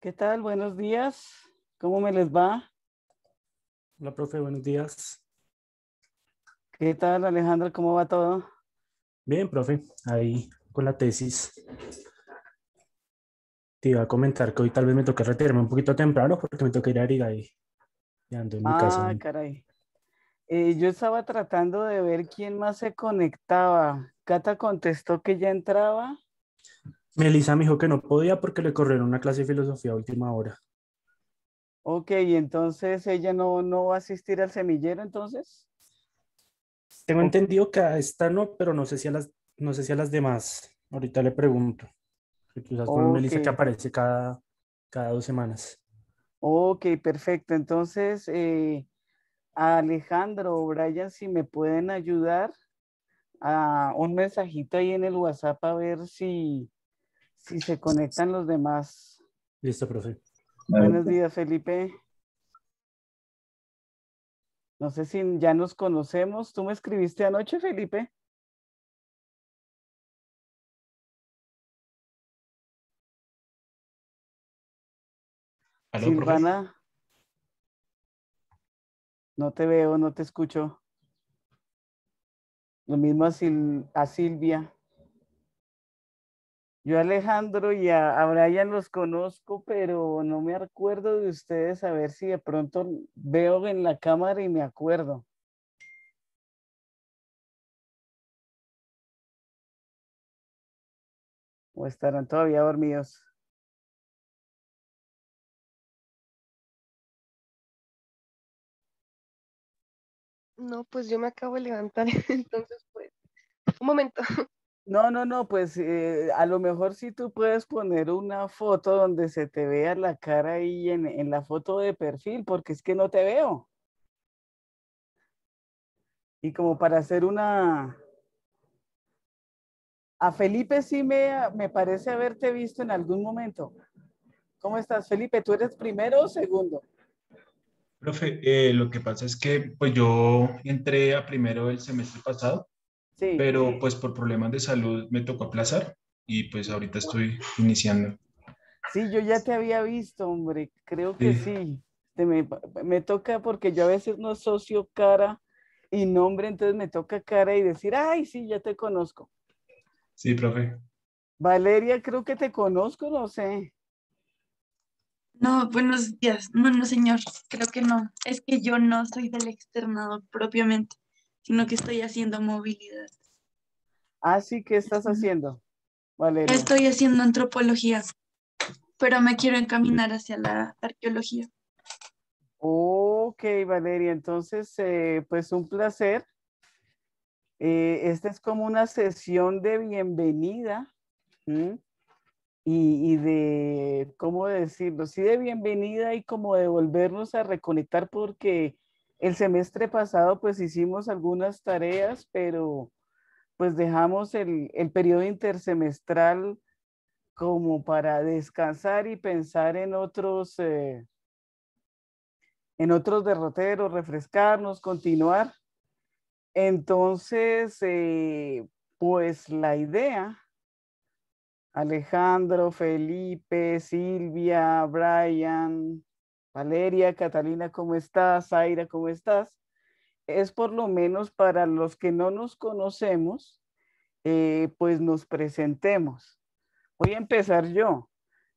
¿Qué tal? Buenos días. ¿Cómo me les va? Hola, profe, buenos días. ¿Qué tal, Alejandro? ¿Cómo va todo? Bien, profe, ahí con la tesis. Te iba a comentar que hoy tal vez me toque retirarme un poquito temprano porque me toca ir a ahí Y ando en mi casa. Ah, caray. Eh, yo estaba tratando de ver quién más se conectaba. Gata contestó que ya entraba. Melissa me dijo que no podía porque le corrieron una clase de filosofía a última hora. Ok, entonces ella no, va a asistir al semillero entonces. Tengo entendido que a esta no, pero no sé si a las, no sé si las demás. Ahorita le pregunto. Quizás con Melissa que aparece cada, cada dos semanas. Ok, perfecto. Entonces, eh, Alejandro o Brian, si me pueden ayudar un mensajito ahí en el WhatsApp a ver si, si se conectan los demás. Listo, profe. Buenos días, Felipe. No sé si ya nos conocemos. ¿Tú me escribiste anoche, Felipe? Silvana, no te veo, no te escucho. Lo mismo a, a Silvia. Yo a Alejandro y a, a Brian los conozco, pero no me acuerdo de ustedes. A ver si de pronto veo en la cámara y me acuerdo. ¿O estarán todavía dormidos? No, pues yo me acabo de levantar, entonces pues, un momento. No, no, no, pues eh, a lo mejor si sí tú puedes poner una foto donde se te vea la cara ahí en, en la foto de perfil, porque es que no te veo. Y como para hacer una... A Felipe sí me, me parece haberte visto en algún momento. ¿Cómo estás, Felipe? ¿Tú eres primero o segundo? Profe, eh, lo que pasa es que pues yo entré a primero el semestre pasado, pero pues por problemas de salud me tocó aplazar y pues ahorita estoy iniciando. Sí, yo ya te había visto, hombre, creo que sí. me, me, toca porque yo a veces no socio cara y nombre, entonces me toca cara y decir, ay, sí, ya te conozco. Sí, profe. Valeria, creo que te conozco, no sé. No, buenos días. No, no, señor, creo que no. Es que yo no soy del externado propiamente, sino que estoy haciendo movilidad. Ah, ¿sí? que estás haciendo, Valeria. Estoy haciendo antropología, pero me quiero encaminar hacia la arqueología. Ok, Valeria, entonces, eh, pues un placer. Eh, esta es como una sesión de bienvenida y, de, ¿cómo decirlo? Sí, de bienvenida y como de volvernos a reconectar porque el semestre pasado pues hicimos algunas tareas, pero pues dejamos el, el periodo intersemestral como para descansar y pensar en otros, eh, en otros derroteros, refrescarnos, continuar. Entonces, eh, pues la idea Alejandro, Felipe, Silvia, Brian, Valeria, Catalina, ¿cómo estás? Aira, ¿cómo estás? Es por lo menos para los que no nos conocemos, eh, pues nos presentemos. Voy a empezar yo.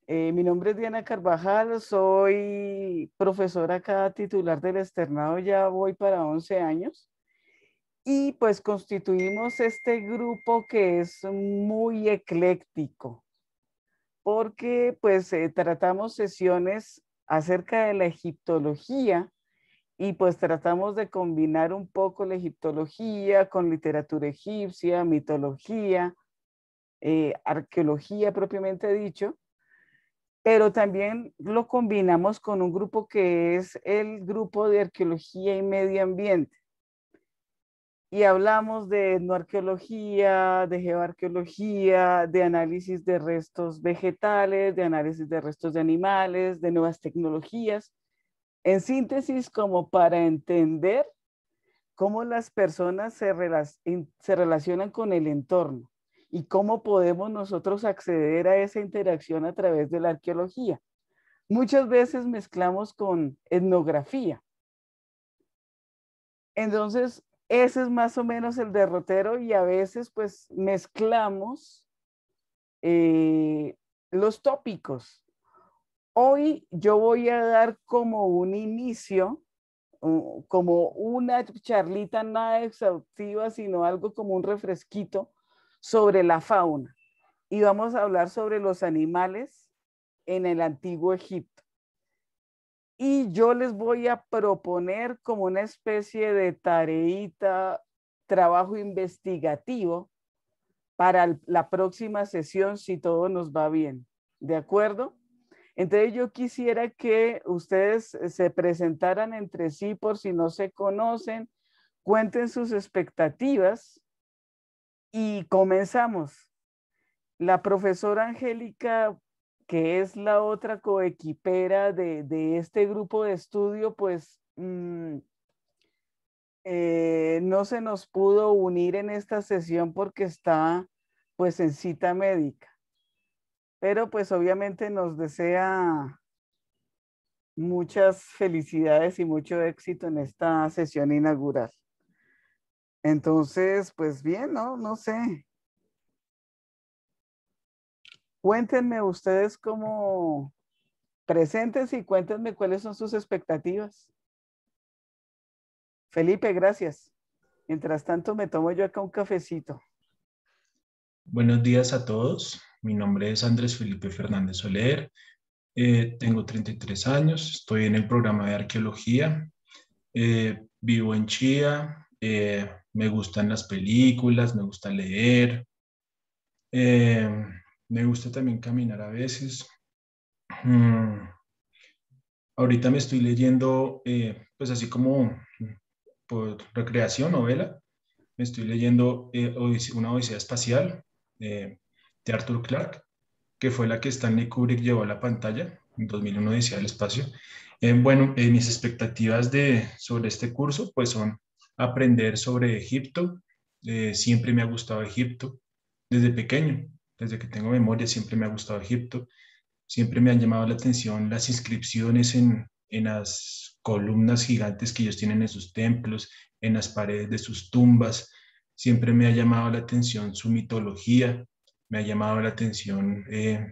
Eh, mi nombre es Diana Carvajal, soy profesora acá titular del externado, ya voy para 11 años y pues constituimos este grupo que es muy ecléctico, porque pues eh, tratamos sesiones acerca de la egiptología y pues tratamos de combinar un poco la egiptología con literatura egipcia, mitología, eh, arqueología propiamente dicho, pero también lo combinamos con un grupo que es el grupo de arqueología y medio ambiente y hablamos de etnoarqueología, de geoarqueología, de análisis de restos vegetales, de análisis de restos de animales, de nuevas tecnologías. En síntesis, como para entender cómo las personas se, se relacionan con el entorno y cómo podemos nosotros acceder a esa interacción a través de la arqueología. Muchas veces mezclamos con etnografía. Entonces, ese es más o menos el derrotero y a veces pues mezclamos eh, los tópicos. Hoy yo voy a dar como un inicio, como una charlita nada exhaustiva, sino algo como un refresquito sobre la fauna. Y vamos a hablar sobre los animales en el antiguo Egipto. Y yo les voy a proponer como una especie de tareita, trabajo investigativo para la próxima sesión si todo nos va bien. ¿De acuerdo? Entonces yo quisiera que ustedes eh, se presentaran entre sí por si no se conocen, cuenten sus expectativas y comenzamos. La profesora Angélica que es la otra coequipera de, de este grupo de estudio, pues mm, eh, no se nos pudo unir en esta sesión porque está pues en cita médica. Pero pues obviamente nos desea muchas felicidades y mucho éxito en esta sesión inaugural. Entonces, pues bien, ¿no? No sé cuéntenme ustedes cómo presentes y cuéntenme cuáles son sus expectativas. Felipe, gracias. Mientras tanto, me tomo yo acá un cafecito. Buenos días a todos. Mi nombre es Andrés Felipe Fernández Soler. Eh, tengo 33 años. Estoy en el programa de arqueología. Eh, vivo en Chía. Eh, me gustan las películas, me gusta leer. Me gusta también caminar a veces. Mm. Ahorita me estoy leyendo, eh, pues así como por recreación, novela. Me estoy leyendo eh, una odisea espacial eh, de Arthur Clarke, que fue la que Stanley Kubrick llevó a la pantalla en 2001, Odisea del Espacio. bueno, mis expectativas de, sobre este curso pues son aprender sobre Egipto. siempre me ha gustado Egipto desde pequeño. Desde que tengo memoria siempre me ha gustado Egipto, siempre me han llamado la atención las inscripciones en, en las columnas gigantes que ellos tienen en sus templos, en las paredes de sus tumbas. Siempre me ha llamado la atención su mitología, me ha llamado la atención eh,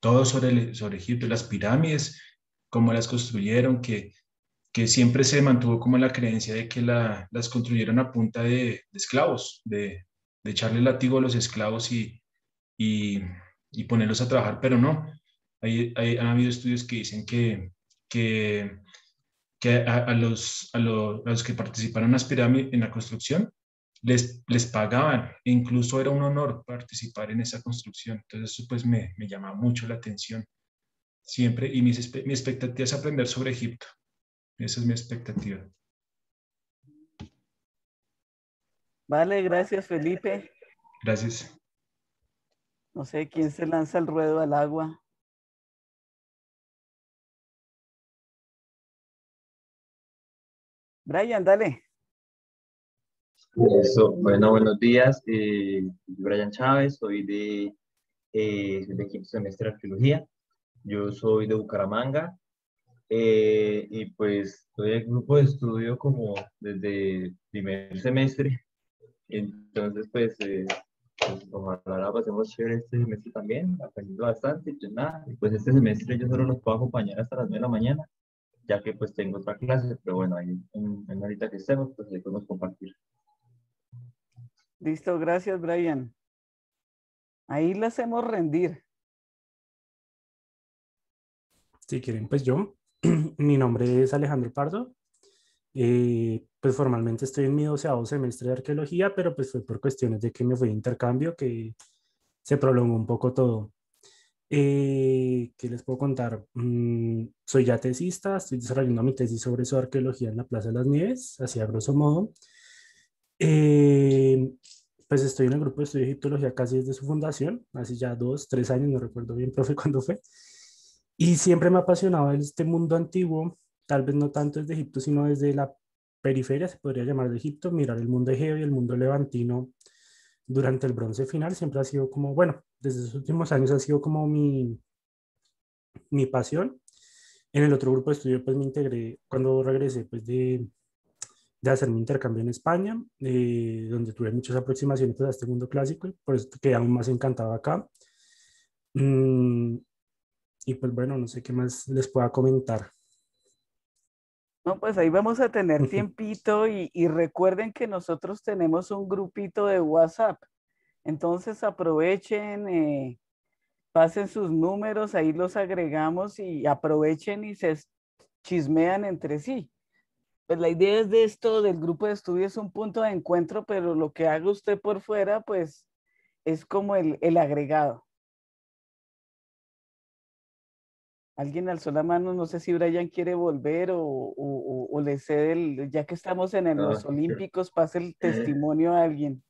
todo sobre, sobre Egipto, las pirámides, cómo las construyeron, que, que siempre se mantuvo como la creencia de que las construyeron a punta de, de esclavos, de, de, echarle látigo a los esclavos y, y, y ponerlos a trabajar, pero no. Hay, han habido estudios que dicen que, que, que a, los, a, los, que participaron en las pirámides, en la construcción, les, les pagaban, e incluso era un honor participar en esa construcción. Entonces eso pues me, me llama mucho la atención siempre y mi expectativa es aprender sobre Egipto. Esa es mi expectativa. Vale, gracias Felipe. Gracias. No sé quién se lanza el ruedo al agua. Brian, dale. bueno, buenos días. Eh, Brian Chávez, soy de, eh, quinto semestre de arqueología. Yo soy de Bucaramanga eh, y pues estoy en el grupo de estudio como desde primer semestre. Entonces, pues eh, pues, ojalá pasemos este semestre también, aprendiendo bastante, pues, pues este semestre yo solo los puedo acompañar hasta las 9 de la mañana, ya que pues tengo otra clase, pero bueno, ahí en, en ahorita que estemos, pues ahí podemos compartir. Listo, gracias Brian. Ahí le hacemos rendir. Si quieren, pues yo, mi nombre es Alejandro Pardo, eh, pues formalmente estoy en mi doceavo semestre de arqueología, pero pues fue por cuestiones de que me fui de intercambio que se prolongó un poco todo. Eh, ¿Qué les puedo contar? Mm, soy ya tesista, estoy desarrollando mi tesis sobre su arqueología en la Plaza de las Nieves, así a grosso modo. Eh, pues estoy en el grupo de estudio de egiptología casi desde su fundación, hace ya dos, tres años, no recuerdo bien, profe, cuándo fue. Y siempre me ha apasionado este mundo antiguo, tal vez no tanto desde Egipto, sino desde la periferia, se podría llamar de Egipto, mirar el mundo egeo y el mundo levantino durante el bronce final, siempre ha sido como, bueno, desde los últimos años ha sido como mi, mi pasión. En el otro grupo de estudio, pues me integré, cuando regresé, pues de, de hacer mi intercambio en España, eh, donde tuve muchas aproximaciones pues, a este mundo clásico, y por eso quedé aún más encantado acá. Mm, y pues bueno, no sé qué más les pueda comentar. No, pues ahí vamos a tener tiempito y, recuerden que nosotros tenemos un grupito de WhatsApp. Entonces aprovechen, eh, pasen sus números, ahí los agregamos y aprovechen y se chismean entre sí. Pues la idea es de esto, del grupo de estudio es un punto de encuentro, pero lo que haga usted por fuera, pues es como el agregado. Alguien alzó la mano, no sé si Brian quiere volver o, o, o le cede el, ya que estamos en los Olímpicos, pase el eh. testimonio a alguien.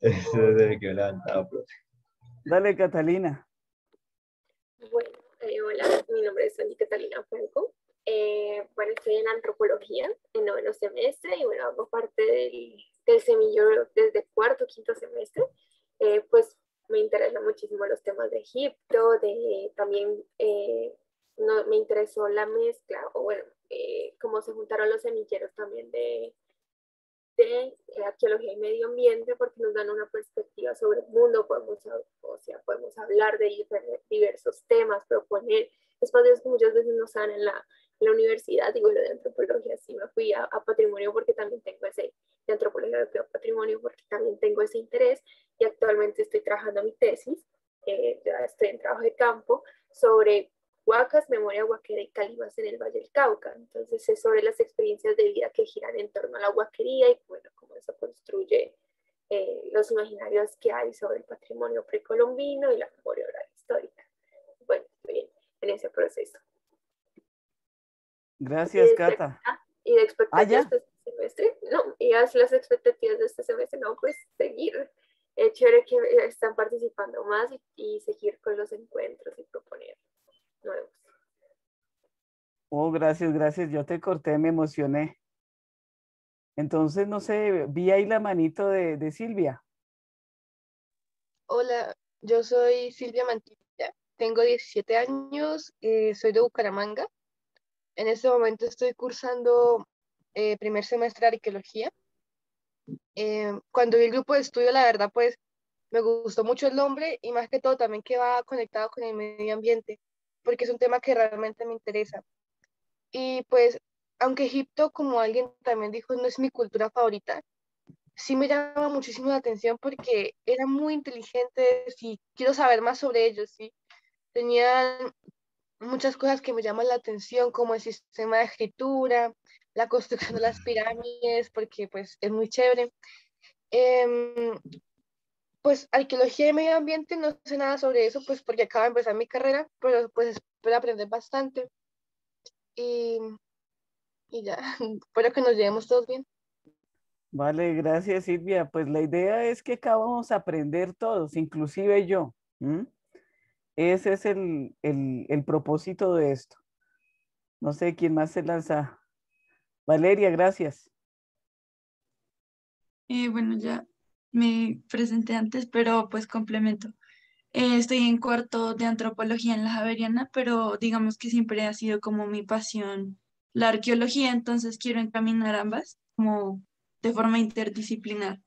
Dale, Catalina. Bueno, eh, hola, mi nombre es Sandy Catalina Franco. Eh, bueno, estoy en antropología en noveno semestre y bueno, hago parte del, semillero desde cuarto, quinto semestre. pues me interesan muchísimo los temas de Egipto, de también eh, me interesó la mezcla, o bueno, eh, como se juntaron los semilleros también de, de eh, arqueología y medio ambiente, porque nos dan una perspectiva sobre el mundo, podemos, o sea, podemos hablar de diversos temas, proponer espacios que muchas veces nos dan en la, la universidad, digo lo de antropología, sí me fui a, patrimonio porque también tengo ese, de antropología de patrimonio porque también tengo ese interés y actualmente estoy trabajando mi tesis, eh, ya estoy en trabajo de campo sobre Huacas, Memoria Huaquera y Calibas en el Valle del Cauca. Entonces es sobre las experiencias de vida que giran en torno a la huaquería y bueno, cómo eso construye eh, los imaginarios que hay sobre el patrimonio precolombino y la memoria oral histórica. Bueno, bien, en ese proceso. Gracias, Cata. Y de expectativas ah, de este semestre, no, y las expectativas de este semestre, no, pues seguir. Es chévere que eh, están participando más y, y seguir con los encuentros y proponer. Oh, gracias, gracias. Yo te corté, me emocioné. Entonces, no sé, vi ahí la manito de, Silvia. Hola, yo soy Silvia Mantilla, tengo 17 años, eh, soy de Bucaramanga. En este momento estoy cursando eh, primer semestre de arqueología. Eh, cuando vi el grupo de estudio, la verdad, pues me gustó mucho el nombre y más que todo también que va conectado con el medio ambiente porque es un tema que realmente me interesa. Y pues, aunque Egipto, como alguien también dijo, no es mi cultura favorita, sí me llama muchísimo la atención porque eran muy inteligentes y quiero saber más sobre ellos, ¿sí? Tenían muchas cosas que me llaman la atención, como el sistema de escritura, la construcción de las pirámides, porque pues es muy chévere. Eh, pues arqueología y medio ambiente no sé nada sobre eso, pues porque acabo de empezar mi carrera, pero pues espero aprender bastante. Y, ya, espero que nos llevemos todos bien. Vale, gracias Silvia. Pues la idea es que vamos a aprender todos, inclusive yo. Ese es el, propósito de esto. No sé quién más se lanza. Valeria, gracias. Eh, bueno, ya me presenté antes, pero pues complemento. Eh, estoy en cuarto de antropología en la Javeriana, pero digamos que siempre ha sido como mi pasión la arqueología, entonces quiero encaminar ambas como de forma interdisciplinar.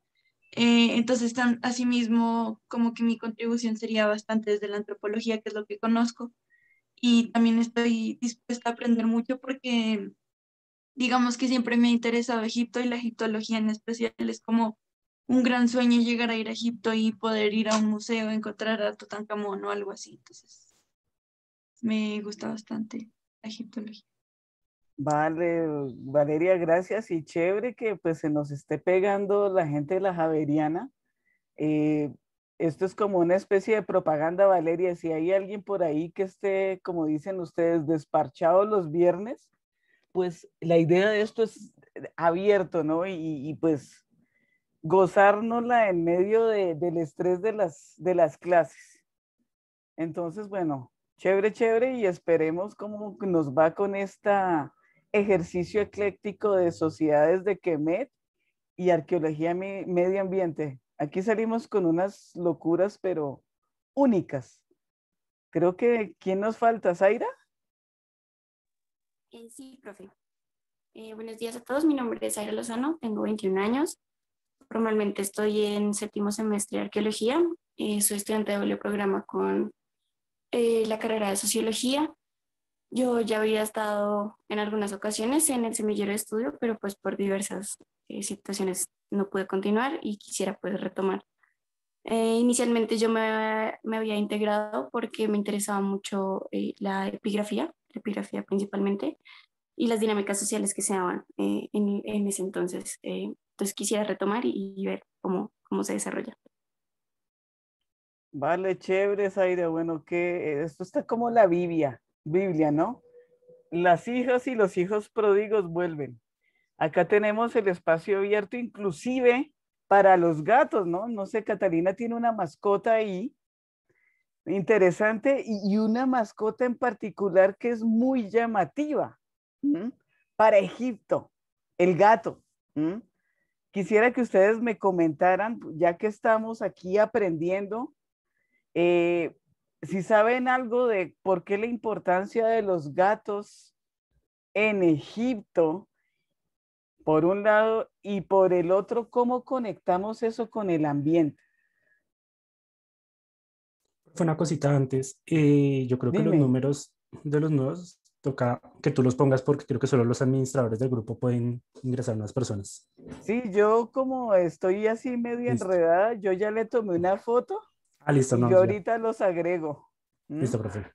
Eh, entonces, tan, asimismo, como que mi contribución sería bastante desde la antropología, que es lo que conozco, y también estoy dispuesta a aprender mucho porque digamos que siempre me ha interesado Egipto y la egiptología en especial es como un gran sueño llegar a ir a Egipto y poder ir a un museo, encontrar a Tutankamón o algo así. Entonces, me gusta bastante la egiptología. Vale, Valeria, gracias y chévere que pues se nos esté pegando la gente de la Javeriana. Eh, esto es como una especie de propaganda, Valeria. Si hay alguien por ahí que esté, como dicen ustedes, desparchado los viernes, pues la idea de esto es abierto, ¿no? y pues gozárnosla en medio de, del estrés de las, de las clases. Entonces, bueno, chévere, chévere y esperemos cómo nos va con este ejercicio ecléctico de sociedades de quemet y arqueología medio ambiente. Aquí salimos con unas locuras, pero únicas. Creo que, ¿quién nos falta? ¿Zaira? Eh, sí, profe. Eh, buenos días a todos. Mi nombre es Zaira Lozano, tengo 21 años formalmente estoy en séptimo semestre de arqueología, y eh, soy estudiante de doble programa con eh, la carrera de sociología. Yo ya había estado en algunas ocasiones en el semillero de estudio, pero pues por diversas eh, situaciones no pude continuar y quisiera pues retomar. inicialmente yo me, me, había integrado porque me interesaba mucho la epigrafía, la epigrafía principalmente, y las dinámicas sociales que se daban en, en, ese entonces eh, entonces quisiera retomar y, ver cómo, cómo se desarrolla. Vale, chévere, Zaira. Bueno, que esto está como la Biblia, Biblia, ¿no? Las hijas y los hijos pródigos vuelven. Acá tenemos el espacio abierto inclusive para los gatos, ¿no? No sé, Catalina tiene una mascota ahí, interesante, y una mascota en particular que es muy llamativa para Egipto, el gato quisiera que ustedes me comentaran, pues, ya que estamos aquí aprendiendo, eh, si saben algo de por qué la importancia de los gatos en Egipto, por un lado, y por el otro, cómo conectamos eso con el ambiente. Fue una cosita antes. Eh, yo creo que los números de los nuevos toca que tú los pongas porque creo que solo los administradores del grupo pueden ingresar nuevas personas. Sí, yo como estoy así medio enredada, yo ya le tomé una foto. Ah, listo, y no, Yo ahorita los agrego. ¿Mm? Listo, profe.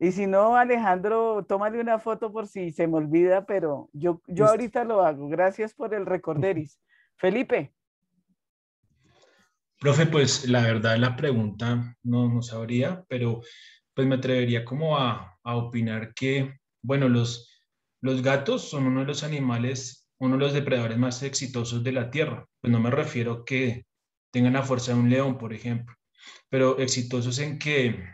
Y si no, Alejandro, tómale una foto por si se me olvida, pero yo, yo ahorita lo hago. Gracias por el recorderis. Felipe. Profe, pues la verdad la pregunta no, no sabría, pero pues me atrevería como a, opinar que, bueno, los, los gatos son uno de los animales, uno de los depredadores más exitosos de la Tierra. Pues no me refiero que tengan la fuerza de un león, por ejemplo, pero exitosos en que,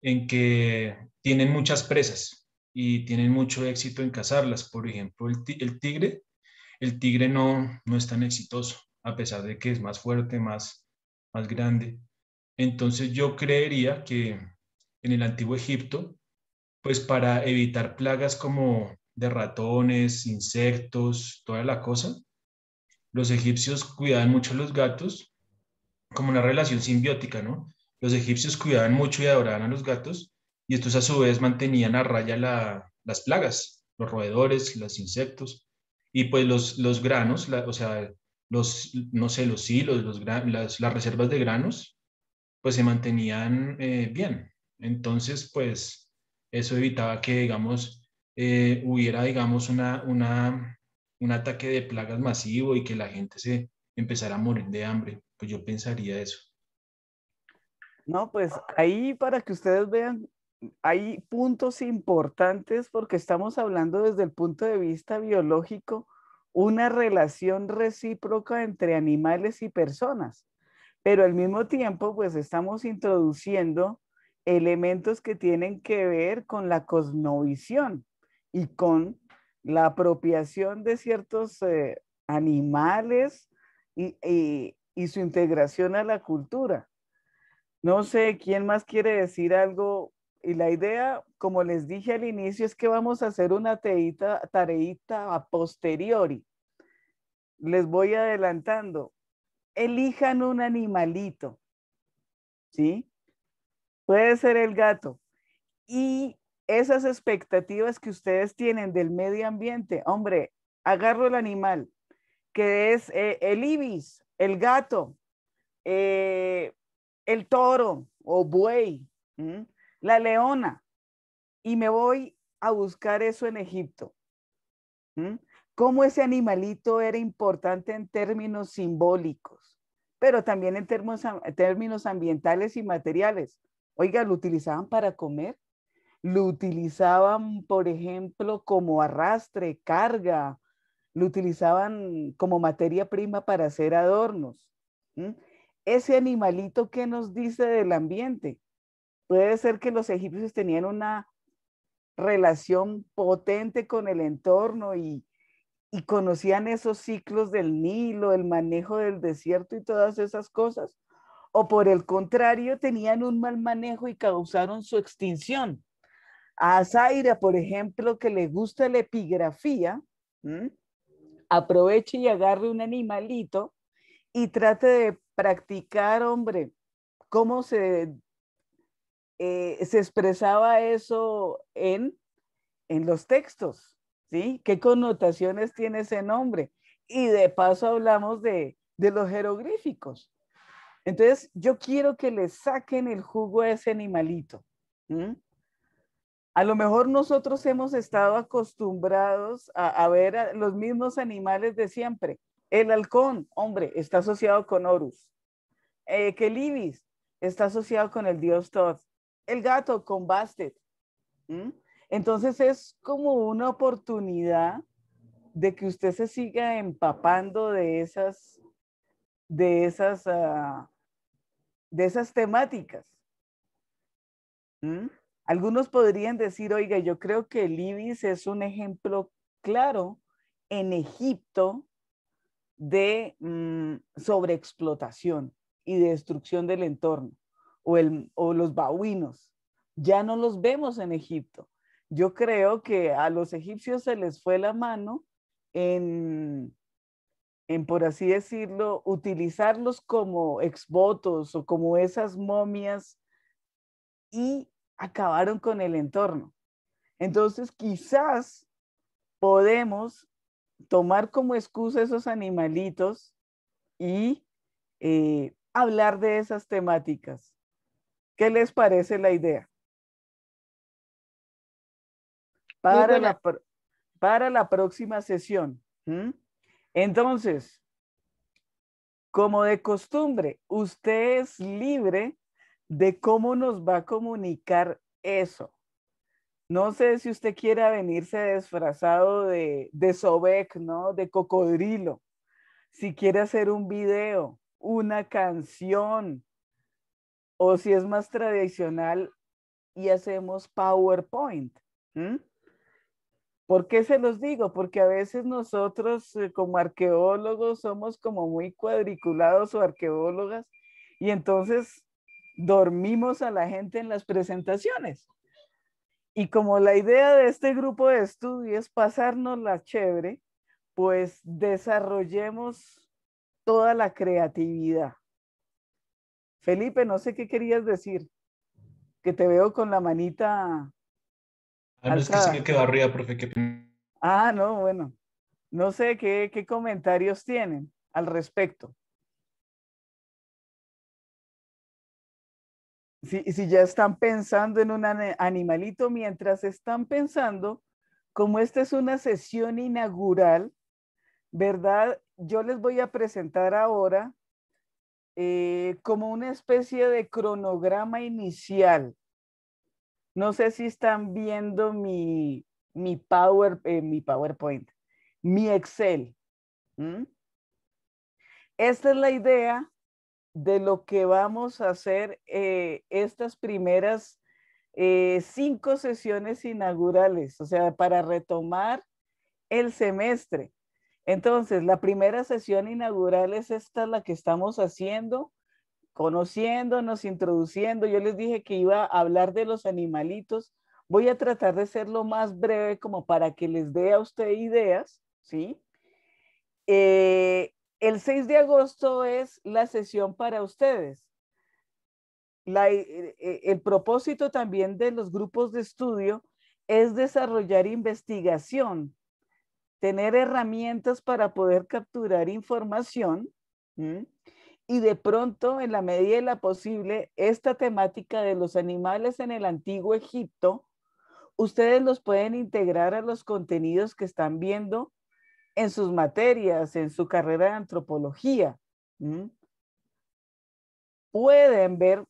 en que tienen muchas presas y tienen mucho éxito en cazarlas. Por ejemplo, el, tigre, el tigre no, no es tan exitoso, a pesar de que es más fuerte, más, más grande. Entonces yo creería que en el antiguo Egipto, pues para evitar plagas como de ratones, insectos, toda la cosa. Los egipcios cuidaban mucho a los gatos, como una relación simbiótica, ¿no? Los egipcios cuidaban mucho y adoraban a los gatos, y estos a su vez mantenían a raya las plagas, los roedores, los insectos, y pues los, granos, o sea, los, no sé, los hilos, las, reservas de granos, pues se mantenían eh, bien, entonces, pues eso evitaba que, digamos, eh, hubiera, digamos, una, una, un ataque de plagas masivo y que la gente se empezara a morir de hambre. Pues yo pensaría eso. No, pues ahí para que ustedes vean, hay puntos importantes porque estamos hablando desde el punto de vista biológico, una relación recíproca entre animales y personas, pero al mismo tiempo, pues estamos introduciendo elementos que tienen que ver con la cosmovisión y con la apropiación de ciertos eh, animales y, su integración a la cultura. No sé quién más quiere decir algo. Y la idea, como les dije al inicio, es que vamos a hacer una tareita a posteriori. Les voy adelantando. Elijan un animalito, ¿sí? puede ser el gato. Y esas expectativas que ustedes tienen del medio ambiente, hombre, agarro el animal, que es eh, el ibis, el gato, eh, el toro o buey, la leona, y me voy a buscar eso en Egipto. Cómo ese animalito era importante en términos simbólicos, pero también en términos ambientales y materiales. Oiga, lo utilizaban para comer, lo utilizaban, por ejemplo, como arrastre, carga, lo utilizaban como materia prima para hacer adornos. ¿Mm? Ese animalito que nos dice del ambiente. Puede ser que los egipcios tenían una relación potente con el entorno y conocían esos ciclos del Nilo, el manejo del desierto y todas esas cosas o por el contrario tenían un mal manejo y causaron su extinción. A Zaira, por ejemplo, que le gusta la epigrafía, aproveche y agarre un animalito y trate de practicar, hombre, cómo se, eh, se expresaba eso en, los textos, ¿sí? ¿Qué connotaciones tiene ese nombre? Y de paso hablamos de los jeroglíficos. Entonces, yo quiero que le saquen el jugo a ese animalito. A lo mejor nosotros hemos estado acostumbrados a, ver los mismos animales de siempre. El halcón, hombre, está asociado con Horus. Eh, que el ibis está asociado con el dios Thoth. El gato con Bastet. Entonces es como una oportunidad de que usted se siga empapando de esas, de esas ah, de esas temáticas. ¿Mm? Algunos podrían decir, oiga, yo creo que el ibis es un ejemplo claro en Egipto de mm, sobreexplotación y destrucción del entorno, o, el, o los babuinos. Ya no los vemos en Egipto. Yo creo que a los egipcios se les fue la mano en en, por así decirlo, utilizarlos como exvotos o como esas momias y acabaron con el entorno. Entonces, quizás podemos tomar como excusa esos animalitos y eh, hablar de esas temáticas. ¿Qué les parece la idea? Para, la, próxima sesión. Entonces, como de costumbre, usted es libre de cómo nos va a comunicar eso. No sé si usted quiera venirse disfrazado de, de Sobek, ¿no? De cocodrilo. Si quiere hacer un video, una canción, o si es más tradicional y hacemos PowerPoint. ¿Por qué se los digo? Porque a veces nosotros eh, como arqueólogos somos como muy cuadriculados o arqueólogas y entonces dormimos a la gente en las presentaciones. Y como la idea de este grupo de estudio es pasarnos la chévere, pues desarrollemos toda la creatividad. Felipe, no sé qué querías decir, que te veo con la manita Ah, no, bueno. No sé qué, qué comentarios tienen al respecto. Si, si, ya están pensando en un animalito, mientras están pensando, como esta es una sesión inaugural, ¿verdad? Yo les voy a presentar ahora eh, como una especie de cronograma inicial no sé si están viendo mi, power, eh, mi PowerPoint, mi Excel. Esta es la idea de lo que vamos a hacer eh, estas primeras eh, cinco sesiones inaugurales, o sea, para retomar el semestre. Entonces, la primera sesión inaugural es esta, la que estamos haciendo conociéndonos, introduciendo. Yo les dije que iba a hablar de los animalitos. Voy a tratar de ser lo más breve como para que les dé a usted ideas, ¿sí? Eh, el 6 de agosto es la sesión para ustedes. La, eh, eh, el propósito también de los grupos de estudio es desarrollar investigación, tener herramientas para poder capturar información y de pronto, en la medida de la posible, esta temática de los animales en el antiguo Egipto, ustedes los pueden integrar a los contenidos que están viendo en sus materias, en su carrera de antropología. Pueden ver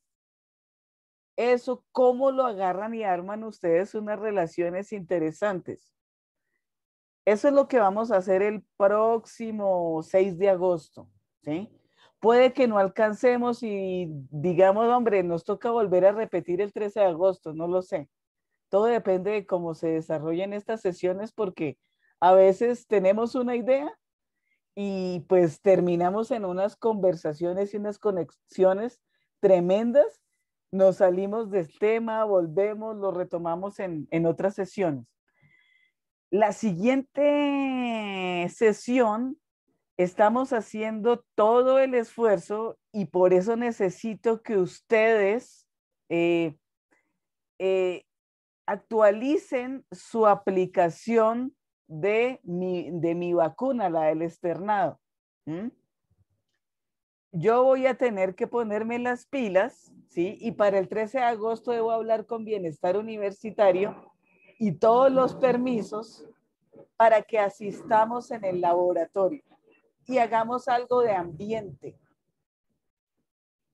eso, cómo lo agarran y arman ustedes unas relaciones interesantes. Eso es lo que vamos a hacer el próximo 6 de agosto, ¿sí? puede que no alcancemos y digamos, hombre, nos toca volver a repetir el 13 de agosto, no lo sé. Todo depende de cómo se desarrollen estas sesiones porque a veces tenemos una idea y pues terminamos en unas conversaciones y unas conexiones tremendas, nos salimos del tema, volvemos, lo retomamos en, en otras sesiones. La siguiente sesión estamos haciendo todo el esfuerzo y por eso necesito que ustedes eh, eh, actualicen su aplicación de mi, de mi vacuna, la del externado. Yo voy a tener que ponerme las pilas, ¿sí? Y para el 13 de agosto debo hablar con Bienestar Universitario y todos los permisos para que asistamos en el laboratorio y hagamos algo de ambiente.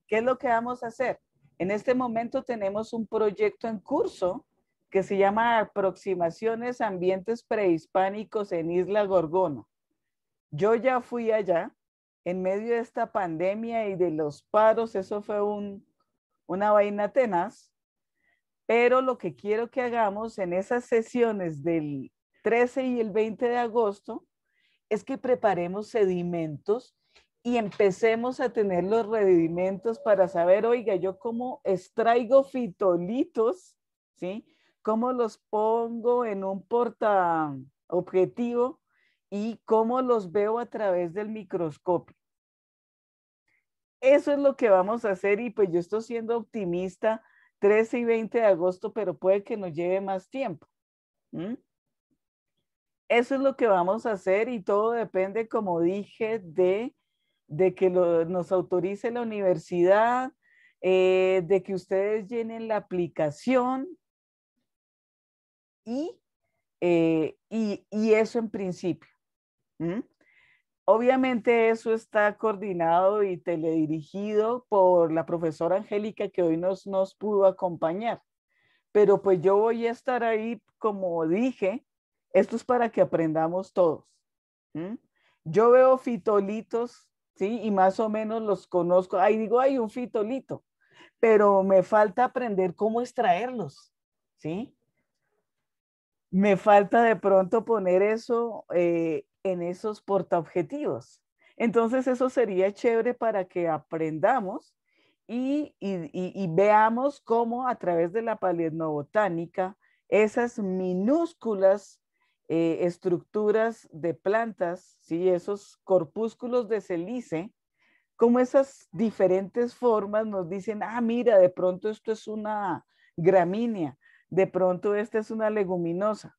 ¿Qué es lo que vamos a hacer? En este momento tenemos un proyecto en curso que se llama Aproximaciones Ambientes Prehispánicos en Isla Gorgona. Yo ya fui allá en medio de esta pandemia y de los paros, eso fue un, una vaina tenaz, pero lo que quiero que hagamos en esas sesiones del 13 y el 20 de agosto es que preparemos sedimentos y empecemos a tener los redimentos para saber, oiga, yo cómo extraigo fitolitos, ¿sí? ¿Cómo los pongo en un porta objetivo y cómo los veo a través del microscopio? Eso es lo que vamos a hacer y pues yo estoy siendo optimista 13 y 20 de agosto, pero puede que nos lleve más tiempo eso es lo que vamos a hacer y todo depende, como dije, de, de que nos autorice la universidad, eh, de que ustedes llenen la aplicación y, eh, y, eso en principio. Obviamente eso está coordinado y teledirigido por la profesora Angélica que hoy nos, nos pudo acompañar, pero pues yo voy a estar ahí, como dije, esto es para que aprendamos todos. Yo veo fitolitos, ¿sí? Y más o menos los conozco. Ahí digo, hay un fitolito, pero me falta aprender cómo extraerlos, ¿sí? Me falta de pronto poner eso eh, en esos portaobjetivos. Entonces eso sería chévere para que aprendamos y, y, veamos cómo a través de la paleobotánica esas minúsculas eh, estructuras de plantas, ¿sí? esos corpúsculos de celice, como esas diferentes formas nos dicen, ah, mira, de pronto esto es una gramínea, de pronto esta es una leguminosa.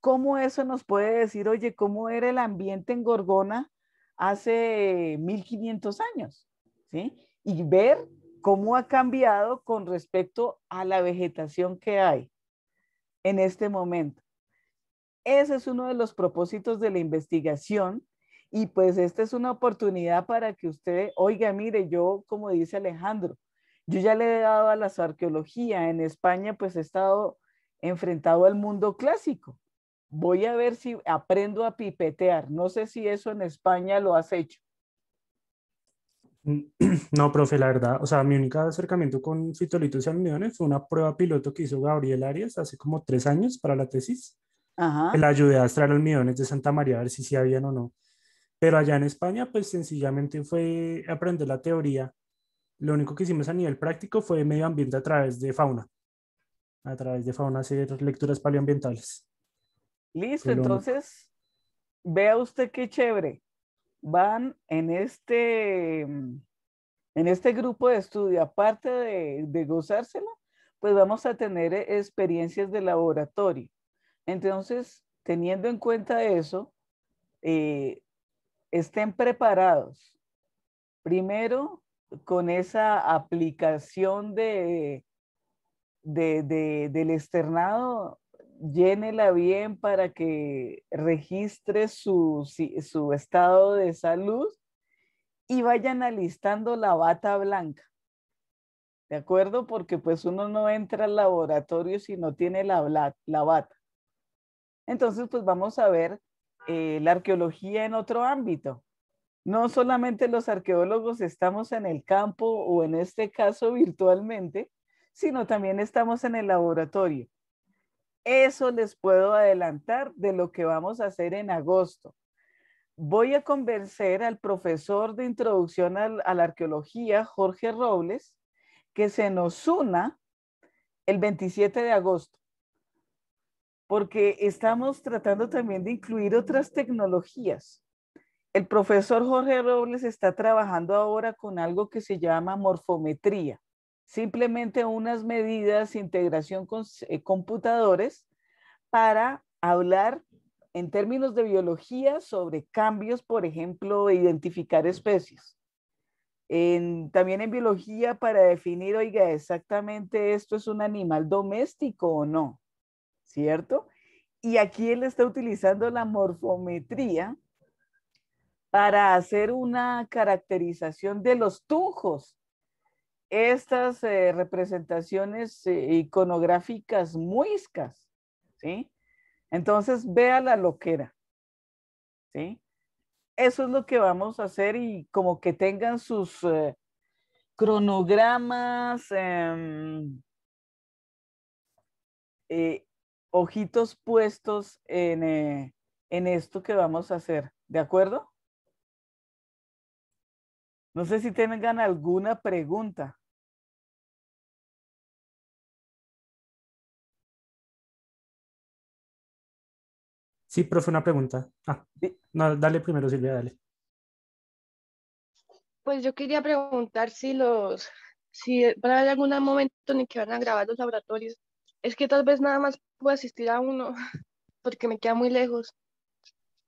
¿Cómo eso nos puede decir, oye, cómo era el ambiente en Gorgona hace 1500 años? ¿Sí? Y ver cómo ha cambiado con respecto a la vegetación que hay en este momento. Ese es uno de los propósitos de la investigación y pues esta es una oportunidad para que usted, oiga, mire, yo como dice Alejandro, yo ya le he dado a la arqueología en España, pues he estado enfrentado al mundo clásico. Voy a ver si aprendo a pipetear. No sé si eso en España lo has hecho. Mm, no, profe, la verdad, o sea, mi único acercamiento con fitolitos y almidones fue una prueba piloto que hizo Gabriel Arias hace como tres años para la tesis. La ayudé a extraer almidones de Santa María a ver si sí habían o no. Pero allá en España, pues sencillamente fue aprender la teoría. Lo único que hicimos a nivel práctico fue medio ambiente a través de fauna. A través de fauna hacer lecturas paleoambientales. Listo, entonces, vea usted qué chévere. Van en este, mm, en este grupo de estudio, aparte de, de gozárselo, pues vamos a tener experiencias de laboratorio. Entonces, teniendo en cuenta eso, eh, estén preparados. Primero, con esa aplicación de, del externado, llénela bien para que registre su, estado de salud y vayan alistando la bata blanca. ¿De acuerdo? Porque pues uno no entra al laboratorio si no tiene la bata. Entonces, pues vamos a ver eh, la arqueología en otro ámbito. No solamente los arqueólogos estamos en el campo o en este caso virtualmente, sino también estamos en el laboratorio. Eso les puedo adelantar de lo que vamos a hacer en agosto. Voy a convencer al profesor de introducción a la arqueología, Jorge Robles, que se nos una el 27 de agosto porque estamos tratando también de incluir otras tecnologías. El profesor Jorge Robles está trabajando ahora con algo que se llama morfometría, simplemente unas medidas, integración con eh, computadores para hablar en términos de biología sobre cambios, por ejemplo, identificar especies. también en biología para definir, oiga, exactamente esto es un animal doméstico o no. ¿cierto? Y aquí él está utilizando la morfometría para hacer una caracterización de los tujos. Estas eh, representaciones eh, iconográficas muiscas, ¿sí? Entonces, vea la loquera, ¿sí? Eso es lo que vamos a hacer y como que tengan sus eh, cronogramas, em, ojitos puestos en, eh, en esto que vamos a hacer, ¿de acuerdo? No sé si tengan alguna pregunta. Sí, profe, una pregunta. Ah, dale primero, Silvia, dale. Pues yo quería preguntar si los, si van a haber algún momento en el que van a grabar los laboratorios es que tal vez nada más puedo asistir a uno porque me queda muy lejos.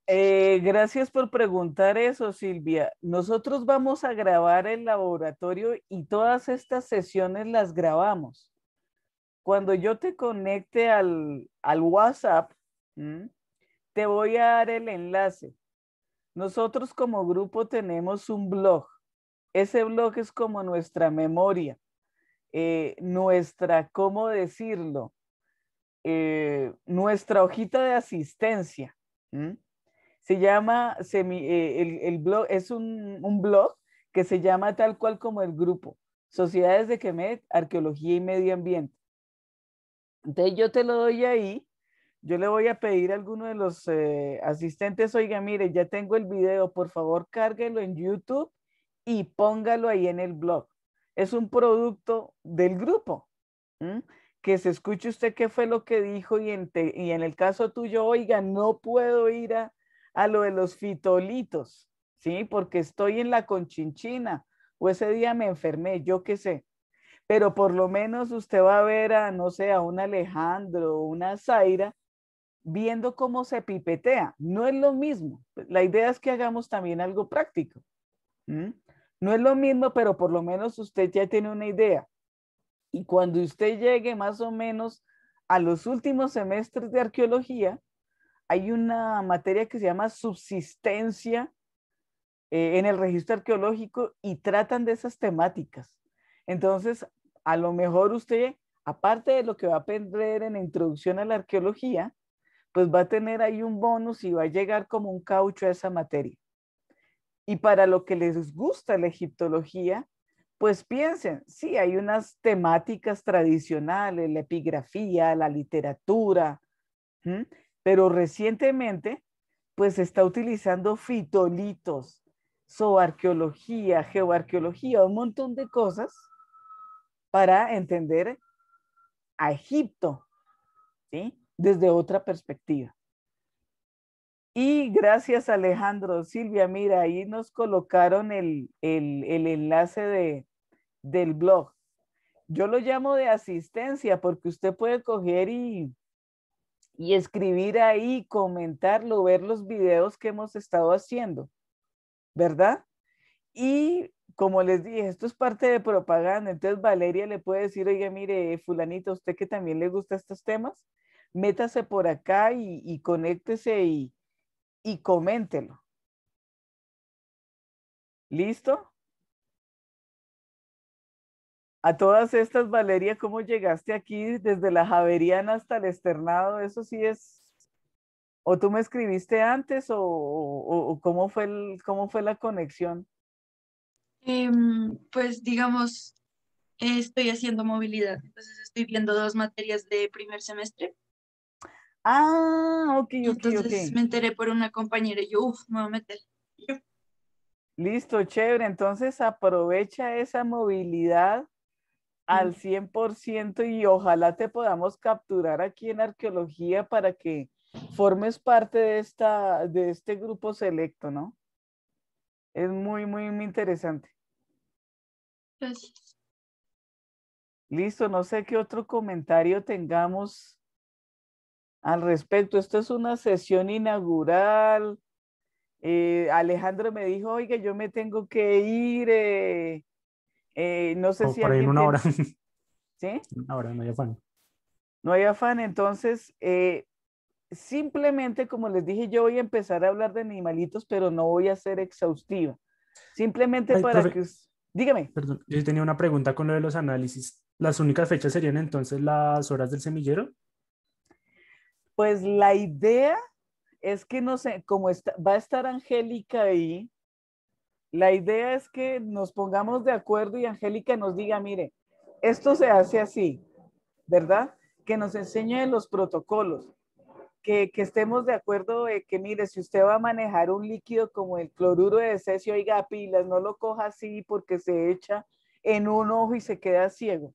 Eh, gracias por preguntar eso, Silvia. Nosotros vamos a grabar el laboratorio y todas estas sesiones las grabamos. Cuando yo te conecte al, WhatsApp, te voy a dar el enlace. Nosotros como grupo tenemos un blog. Ese blog es como nuestra memoria. Eh, nuestra, ¿cómo decirlo? Eh, nuestra hojita de asistencia. Se llama, eh, el, blog, es un, blog que se llama tal cual como el grupo, Sociedades de Quemet, Arqueología y Medio Ambiente. Entonces yo te lo doy ahí, yo le voy a pedir a alguno de los asistentes, oiga, mire, ya tengo el video, por favor cárguelo en YouTube y póngalo ahí en el blog es un producto del grupo. Que se escuche usted qué fue lo que dijo y en, y en el caso tuyo, oiga, no puedo ir a, lo de los fitolitos, ¿sí? Porque estoy en la conchinchina o ese día me enfermé, yo qué sé. Pero por lo menos usted va a ver a, no sé, a un Alejandro o una Zaira viendo cómo se pipetea. No es lo mismo. La idea es que hagamos también algo práctico. No es lo mismo, pero por lo menos usted ya tiene una idea. Y cuando usted llegue más o menos a los últimos semestres de arqueología, hay una materia que se llama subsistencia eh, en el registro arqueológico y tratan de esas temáticas. Entonces, a lo mejor usted, aparte de lo que va a aprender en introducción a la arqueología, pues va a tener ahí un bonus y va a llegar como un caucho a esa materia. Y para lo que les gusta la egiptología, pues piensen, sí, hay unas temáticas tradicionales, la epigrafía, la literatura, pero recientemente, pues se está utilizando fitolitos, zoarqueología, geoarqueología, un montón de cosas para entender a Egipto, ¿sí? Desde otra perspectiva. Y gracias Alejandro, Silvia, mira, ahí nos colocaron el, enlace de, del blog. Yo lo llamo de asistencia porque usted puede coger y, escribir ahí, comentarlo, ver los videos que hemos estado haciendo, ¿verdad? Y como les dije, esto es parte de propaganda, entonces Valeria le puede decir, oye, mire, fulanito, usted que también le gusta estos temas, métase por acá y, y conéctese y, y coméntelo. ¿Listo? A todas estas, Valeria, ¿cómo llegaste aquí desde la Javeriana hasta el externado? Eso sí es. ¿O tú me escribiste antes o, cómo, fue el, cómo fue la conexión? Em, pues digamos, estoy haciendo movilidad, entonces estoy viendo dos materias de primer semestre Ah, ok, ok, Entonces me enteré por una compañera y yo, uff, me voy a meter. Listo, chévere. Entonces aprovecha esa movilidad al 100% y ojalá te podamos capturar aquí en arqueología para que formes parte de, esta, de este grupo selecto, ¿no? Es muy, muy, muy interesante. Gracias. Listo, no sé qué otro comentario tengamos al respecto. Esto es una sesión inaugural. Eh, Alejandro me dijo, oiga, yo me tengo que ir. Eh, eh, no sé oh, si... Por en una hora. ¿Sí? Una no hay afán. No hay afán. Entonces, simplemente, como les dije, yo voy a empezar a hablar de animalitos, pero no voy a ser exhaustiva. Simplemente para que... Dígame. Perdón, yo tenía una pregunta con lo de los análisis. ¿Las únicas fechas serían entonces las horas del semillero? Pues la idea es que no sé, como va a estar Angélica ahí, la idea es que nos pongamos de acuerdo y Angélica nos diga, mire, esto se hace así, ¿verdad? Que nos enseñe los protocolos, que, que estemos de acuerdo de que, mire, si usted va a manejar un líquido como el cloruro de cesio, y pilas, no lo coja así porque se echa en un ojo y se queda ciego.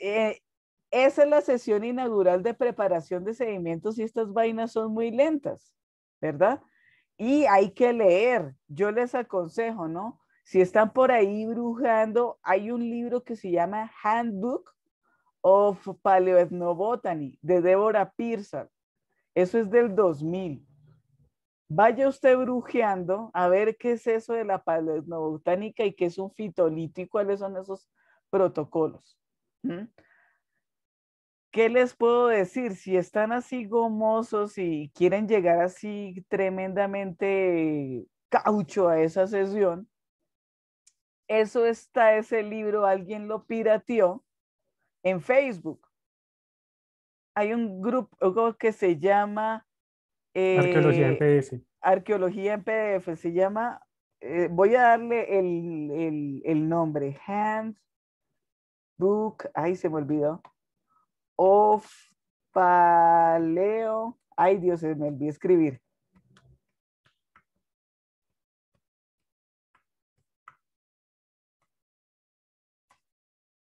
Eh, esa es la sesión inaugural de preparación de sedimentos y estas vainas son muy lentas, ¿verdad? Y hay que leer. Yo les aconsejo, ¿no? Si están por ahí brujando, hay un libro que se llama Handbook of Paleoethnobotany de Deborah Pearson. Eso es del 2000. Vaya usted brujeando a ver qué es eso de la paleoetnobotánica y qué es un fitolítico y cuáles son esos protocolos. ¿qué les puedo decir? Si están así gomosos y quieren llegar así tremendamente caucho a esa sesión, eso está ese libro, alguien lo pirateó en Facebook. Hay un grupo que se llama... Arqueología en eh, PDF. Arqueología en PDF, se llama... Eh, voy a darle el, nombre, Handbook Ay, se me olvidó. Of paleo, Ay, Dios, me olvidé escribir.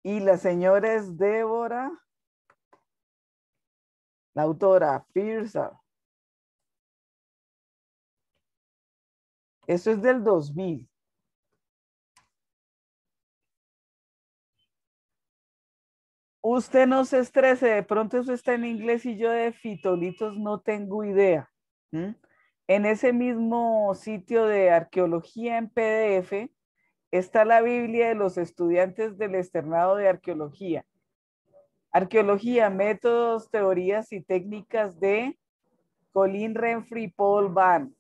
Y la señora es Débora, la autora, Pierce. Eso es del 2000. Usted no se estrese, de pronto eso está en inglés y yo de fitolitos no tengo idea. En ese mismo sitio de arqueología en PDF está la Biblia de los estudiantes del externado de arqueología. Arqueología, métodos, teorías y técnicas de Colin Renfrey y Paul Van.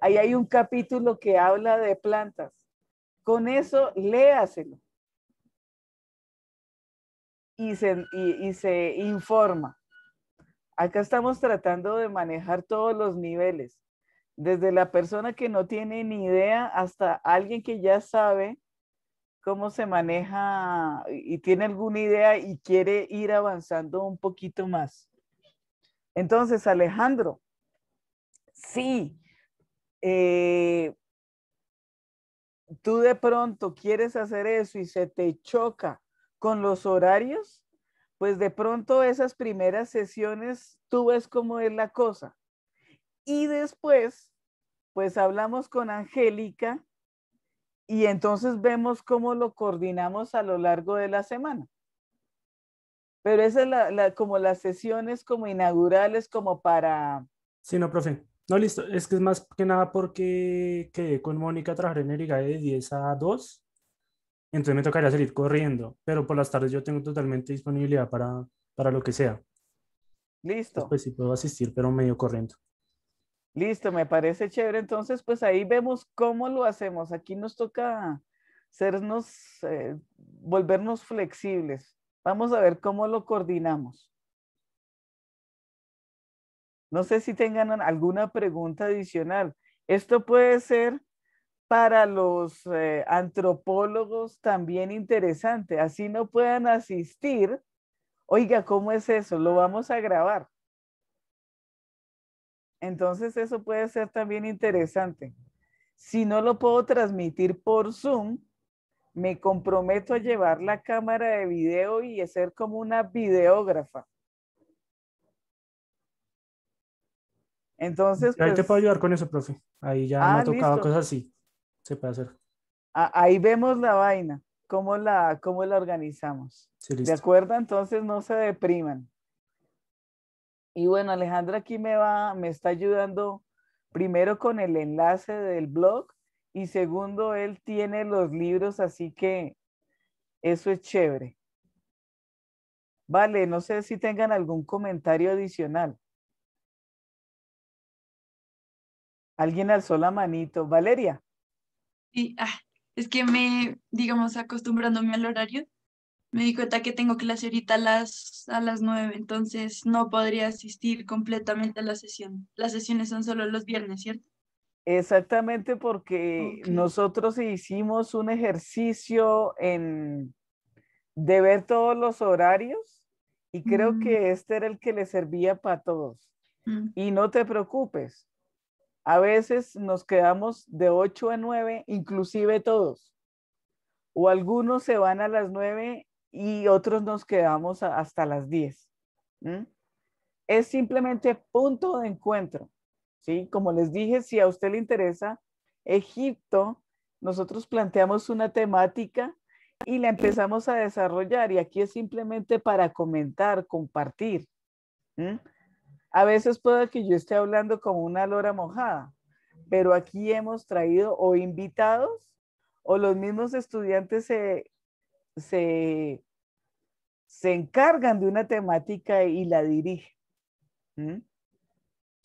Ahí hay un capítulo que habla de plantas. Con eso, léaselo y se, informa. Acá estamos tratando de manejar todos los niveles, desde la persona que no tiene ni idea hasta alguien que ya sabe cómo se maneja y tiene alguna idea y quiere ir avanzando un poquito más. Entonces, Alejandro, sí, eh, tú de pronto quieres hacer eso y se te choca con los horarios, pues de pronto esas primeras sesiones tú ves cómo es la cosa. Y después, pues hablamos con Angélica y entonces vemos cómo lo coordinamos a lo largo de la semana. Pero esa es como las sesiones como inaugurales, como para... Sí, no, profe. No, listo. Es que es más que nada porque quedé con Mónica a en de 10 a 2 entonces me tocaría salir corriendo, pero por las tardes yo tengo totalmente disponibilidad para, para lo que sea. Listo. pues sí puedo asistir, pero medio corriendo. Listo, me parece chévere. Entonces, pues ahí vemos cómo lo hacemos. Aquí nos toca sernos, eh, volvernos flexibles. Vamos a ver cómo lo coordinamos. No sé si tengan alguna pregunta adicional. Esto puede ser para los eh, antropólogos también interesante. Así no puedan asistir. Oiga, ¿cómo es eso? Lo vamos a grabar. Entonces eso puede ser también interesante. Si no lo puedo transmitir por Zoom, me comprometo a llevar la cámara de video y hacer ser como una videógrafa. Entonces, Ahí te puedo pues ayudar con eso, profe. Ahí ya me ah, ha tocado cosas así. Se puede hacer. ahí vemos la vaina, cómo la, cómo la organizamos. ¿De acuerdo? Entonces no se depriman. Y bueno, Alejandra aquí me va, me está ayudando primero con el enlace del blog y segundo, él tiene los libros, así que eso es chévere. Vale, no sé si tengan algún comentario adicional. Alguien alzó la manito. Valeria. Ah, es que me, digamos, acostumbrándome al horario, me di cuenta que tengo clase ahorita a las, a las 9, entonces no podría asistir completamente a la sesión. Las sesiones son solo los viernes, ¿cierto? Exactamente, porque nosotros hicimos un ejercicio en, de ver todos los horarios y creo mm. que este era el que le servía para todos. Mm. Y no te preocupes, a veces nos quedamos de 8 a 9, inclusive todos. O algunos se van a las 9 y otros nos quedamos hasta las 10. Es simplemente punto de encuentro. ¿sí? Como les dije, si a usted le interesa Egipto, nosotros planteamos una temática y la empezamos a desarrollar. Y aquí es simplemente para comentar, compartir. A veces puede que yo esté hablando como una lora mojada, pero aquí hemos traído o invitados o los mismos estudiantes se, encargan de una temática y la dirigen.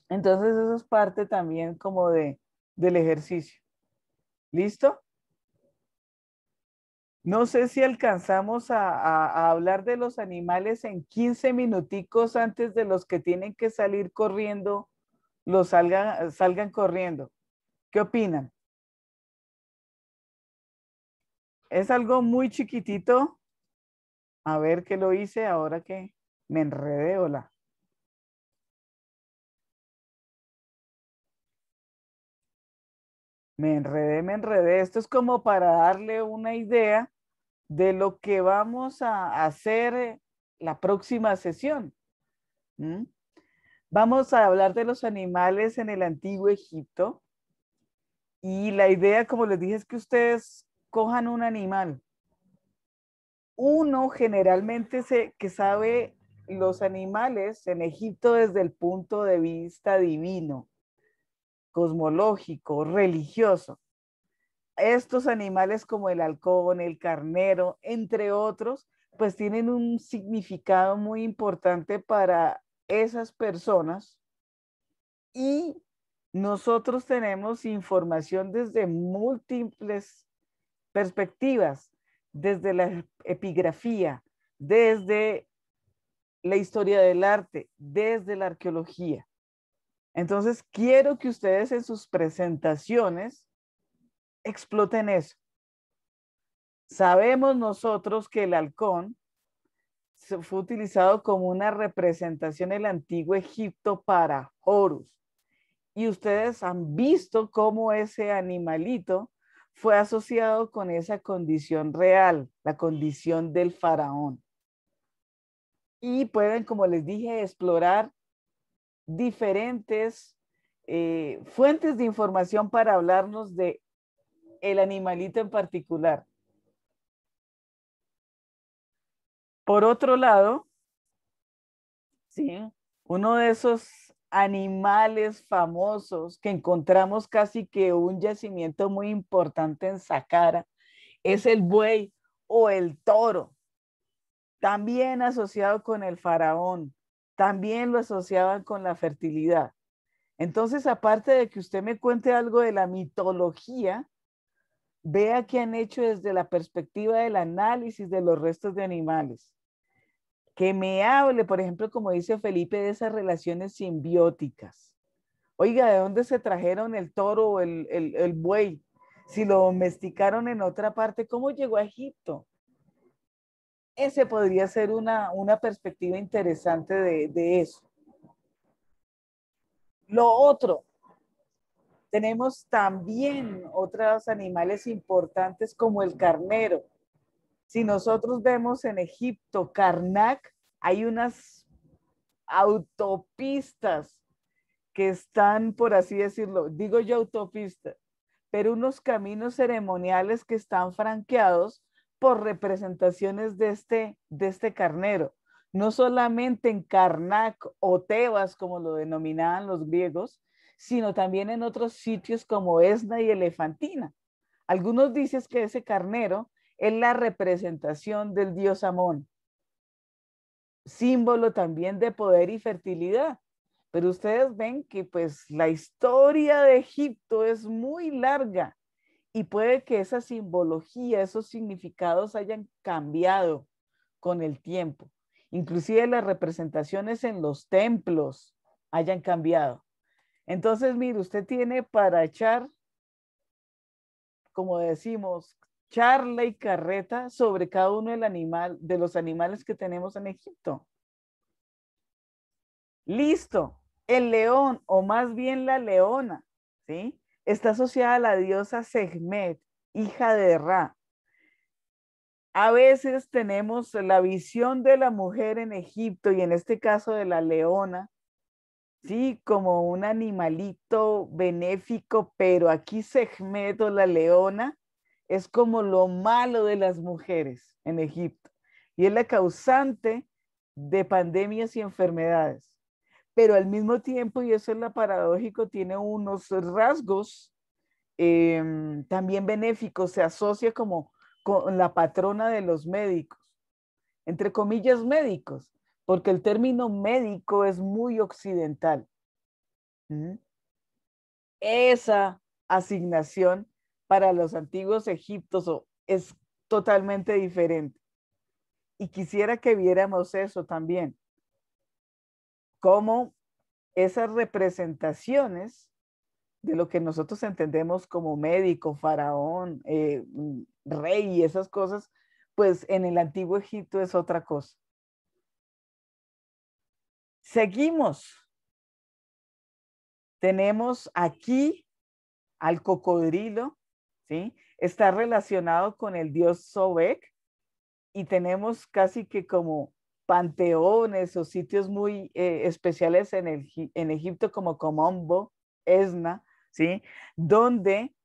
Entonces eso es parte también como del ejercicio. ¿Listo? No sé si alcanzamos a, hablar de los animales en 15 minuticos antes de los que tienen que salir corriendo, los salgan, salgan corriendo. ¿Qué opinan? Es algo muy chiquitito. A ver qué lo hice ahora que me enredé, hola. Me enredé, me enredé. Esto es como para darle una idea de lo que vamos a hacer la próxima sesión. Vamos a hablar de los animales en el antiguo Egipto. Y la idea, como les dije, es que ustedes cojan un animal. Uno generalmente se, que sabe los animales en Egipto desde el punto de vista divino cosmológico, religioso. Estos animales como el halcón, el carnero, entre otros, pues tienen un significado muy importante para esas personas y nosotros tenemos información desde múltiples perspectivas, desde la epigrafía, desde la historia del arte, desde la arqueología. Entonces, quiero que ustedes en sus presentaciones exploten eso. Sabemos nosotros que el halcón fue utilizado como una representación en el antiguo Egipto para Horus. Y ustedes han visto cómo ese animalito fue asociado con esa condición real, la condición del faraón. Y pueden, como les dije, explorar diferentes eh, fuentes de información para hablarnos de el animalito en particular. Por otro lado, uno de esos animales famosos que encontramos casi que un yacimiento muy importante en Saqqara es el buey o el toro, también asociado con el faraón también lo asociaban con la fertilidad. Entonces, aparte de que usted me cuente algo de la mitología, vea qué han hecho desde la perspectiva del análisis de los restos de animales. Que me hable, por ejemplo, como dice Felipe, de esas relaciones simbióticas. Oiga, ¿de dónde se trajeron el toro o el, buey? Si lo domesticaron en otra parte, ¿cómo llegó a Egipto? Ese podría ser una, perspectiva interesante de, de eso. Lo otro, tenemos también otros animales importantes como el carnero. Si nosotros vemos en Egipto, Karnak, hay unas autopistas que están, por así decirlo, digo yo autopista, pero unos caminos ceremoniales que están franqueados por representaciones de este, de este carnero, no solamente en Karnak o Tebas, como lo denominaban los griegos, sino también en otros sitios como Esna y Elefantina. Algunos dicen que ese carnero es la representación del dios Amón, símbolo también de poder y fertilidad. Pero ustedes ven que pues la historia de Egipto es muy larga y puede que esa simbología, esos significados hayan cambiado con el tiempo. Inclusive las representaciones en los templos hayan cambiado. Entonces, mire, usted tiene para echar, como decimos, charla y carreta sobre cada uno del animal, de los animales que tenemos en Egipto. Listo, el león o más bien la leona, ¿sí? Está asociada a la diosa Sehmet, hija de Ra. A veces tenemos la visión de la mujer en Egipto y en este caso de la leona, sí, como un animalito benéfico, pero aquí Sehmet o la leona es como lo malo de las mujeres en Egipto y es la causante de pandemias y enfermedades pero al mismo tiempo, y eso es la paradójico, tiene unos rasgos em, también benéficos, se asocia como con la patrona de los médicos, entre comillas médicos, porque el término médico es muy occidental. ¿Mm? Esa asignación para los antiguos egiptos es totalmente diferente. Y quisiera que viéramos eso también como esas representaciones de lo que nosotros entendemos como médico, faraón, eh, mm, rey y esas cosas, pues en el antiguo Egipto es otra cosa. Seguimos. Tenemos aquí al cocodrilo, ¿sí? Está relacionado con el dios Sobek y tenemos casi que como panteones o sitios muy eh, especiales en, el, Egipto como Comombo, Esna, ¿sí? Donde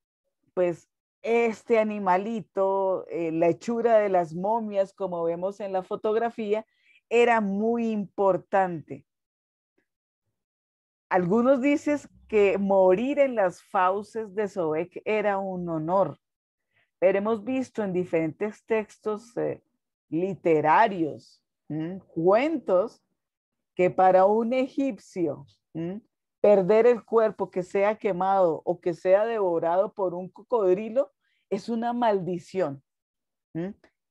pues este animalito, eh, la hechura de las momias como vemos en la fotografía, era muy importante. Algunos dicen que morir en las fauces de Sobek era un honor, pero hemos visto en diferentes textos eh, literarios cuentos que para un egipcio perder el cuerpo, que sea quemado o que sea devorado por un cocodrilo, es una maldición.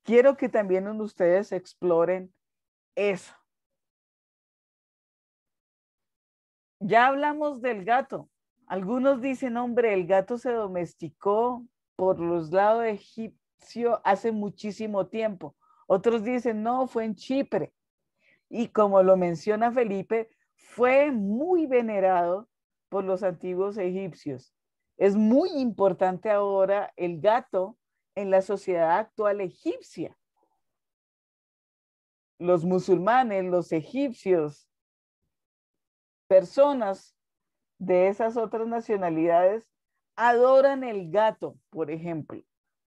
Quiero que también ustedes exploren eso. Ya hablamos del gato. Algunos dicen, hombre, el gato se domesticó por los lados egipcios hace muchísimo tiempo. Otros dicen, no, fue en Chipre. Y como lo menciona Felipe, fue muy venerado por los antiguos egipcios. Es muy importante ahora el gato en la sociedad actual egipcia. Los musulmanes, los egipcios, personas de esas otras nacionalidades adoran el gato, por ejemplo,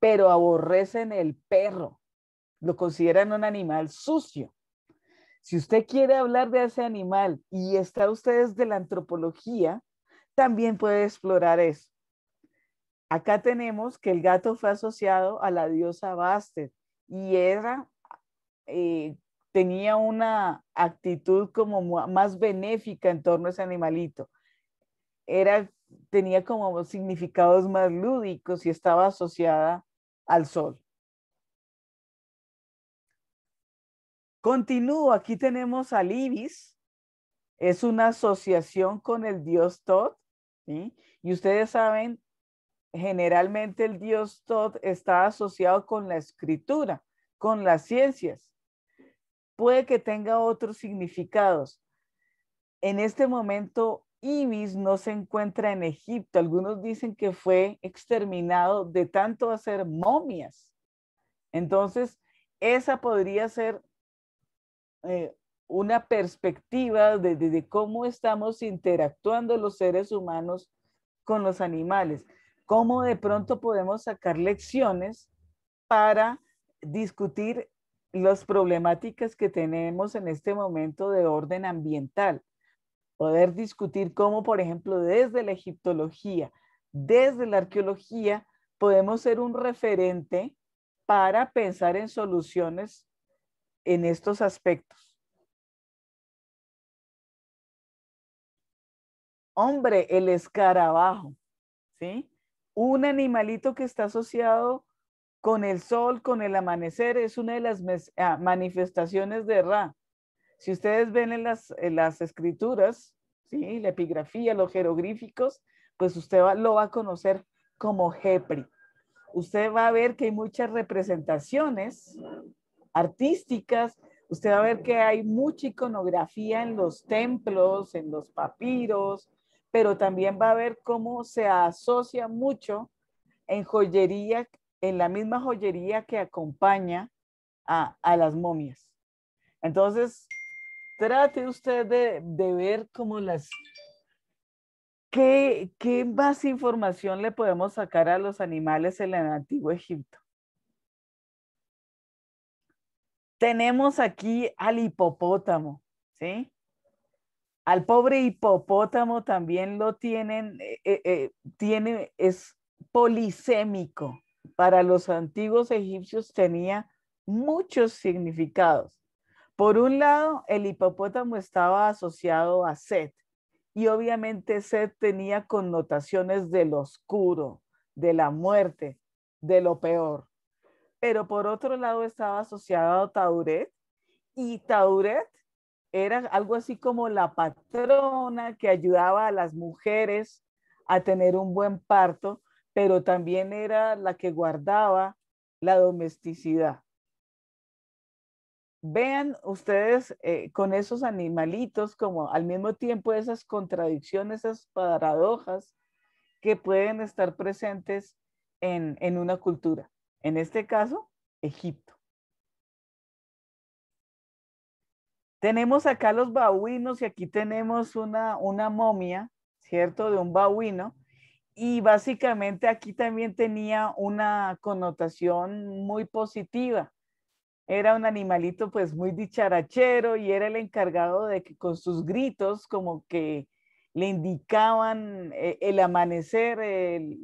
pero aborrecen el perro lo consideran un animal sucio. Si usted quiere hablar de ese animal y está usted desde la antropología, también puede explorar eso. Acá tenemos que el gato fue asociado a la diosa Bastet y era, eh, tenía una actitud como más benéfica en torno a ese animalito. Era, tenía como significados más lúdicos y estaba asociada al sol. Continúo, aquí tenemos al Ibis. Es una asociación con el dios Tod, Y ustedes saben, generalmente el dios Tod está asociado con la escritura, con las ciencias. Puede que tenga otros significados. En este momento, Ibis no se encuentra en Egipto. Algunos dicen que fue exterminado de tanto hacer momias. Entonces, esa podría ser eh, una perspectiva de, de, cómo estamos interactuando los seres humanos con los animales, cómo de pronto podemos sacar lecciones para discutir las problemáticas que tenemos en este momento de orden ambiental. Poder discutir cómo, por ejemplo, desde la egiptología, desde la arqueología, podemos ser un referente para pensar en soluciones en estos aspectos. Hombre, el escarabajo, ¿sí? Un animalito que está asociado con el sol, con el amanecer, es una de las ah, manifestaciones de Ra. Si ustedes ven en las, escrituras, ¿sí? la epigrafía, los jeroglíficos, pues usted lo va a conocer como Jepri. Usted va a ver que hay muchas representaciones artísticas. Usted va a ver que hay mucha iconografía en los templos, en los papiros, pero también va a ver cómo se asocia mucho en joyería, en la misma joyería que acompaña a, las momias. Entonces, trate usted de, de ver cómo las... ¿Qué, ¿Qué más información le podemos sacar a los animales en el Antiguo Egipto? tenemos aquí al hipopótamo, ¿sí? Al pobre hipopótamo también lo tienen, eh, eh, eh, tiene, es polisémico. Para los antiguos egipcios tenía muchos significados. Por un lado, el hipopótamo estaba asociado a sed y obviamente Set tenía connotaciones del oscuro, de la muerte, de lo peor pero por otro lado estaba asociado a Tauret y Tauret era algo así como la patrona que ayudaba a las mujeres a tener un buen parto, pero también era la que guardaba la domesticidad. Vean ustedes eh, con esos animalitos como al mismo tiempo esas contradicciones, esas paradojas que pueden estar presentes en una cultura. En este caso, Egipto. Tenemos acá los babuinos y aquí tenemos una, una momia, ¿cierto? De un babuino. Y básicamente aquí también tenía una connotación muy positiva. Era un animalito pues muy dicharachero y era el encargado de que con sus gritos como que le indicaban eh, el amanecer,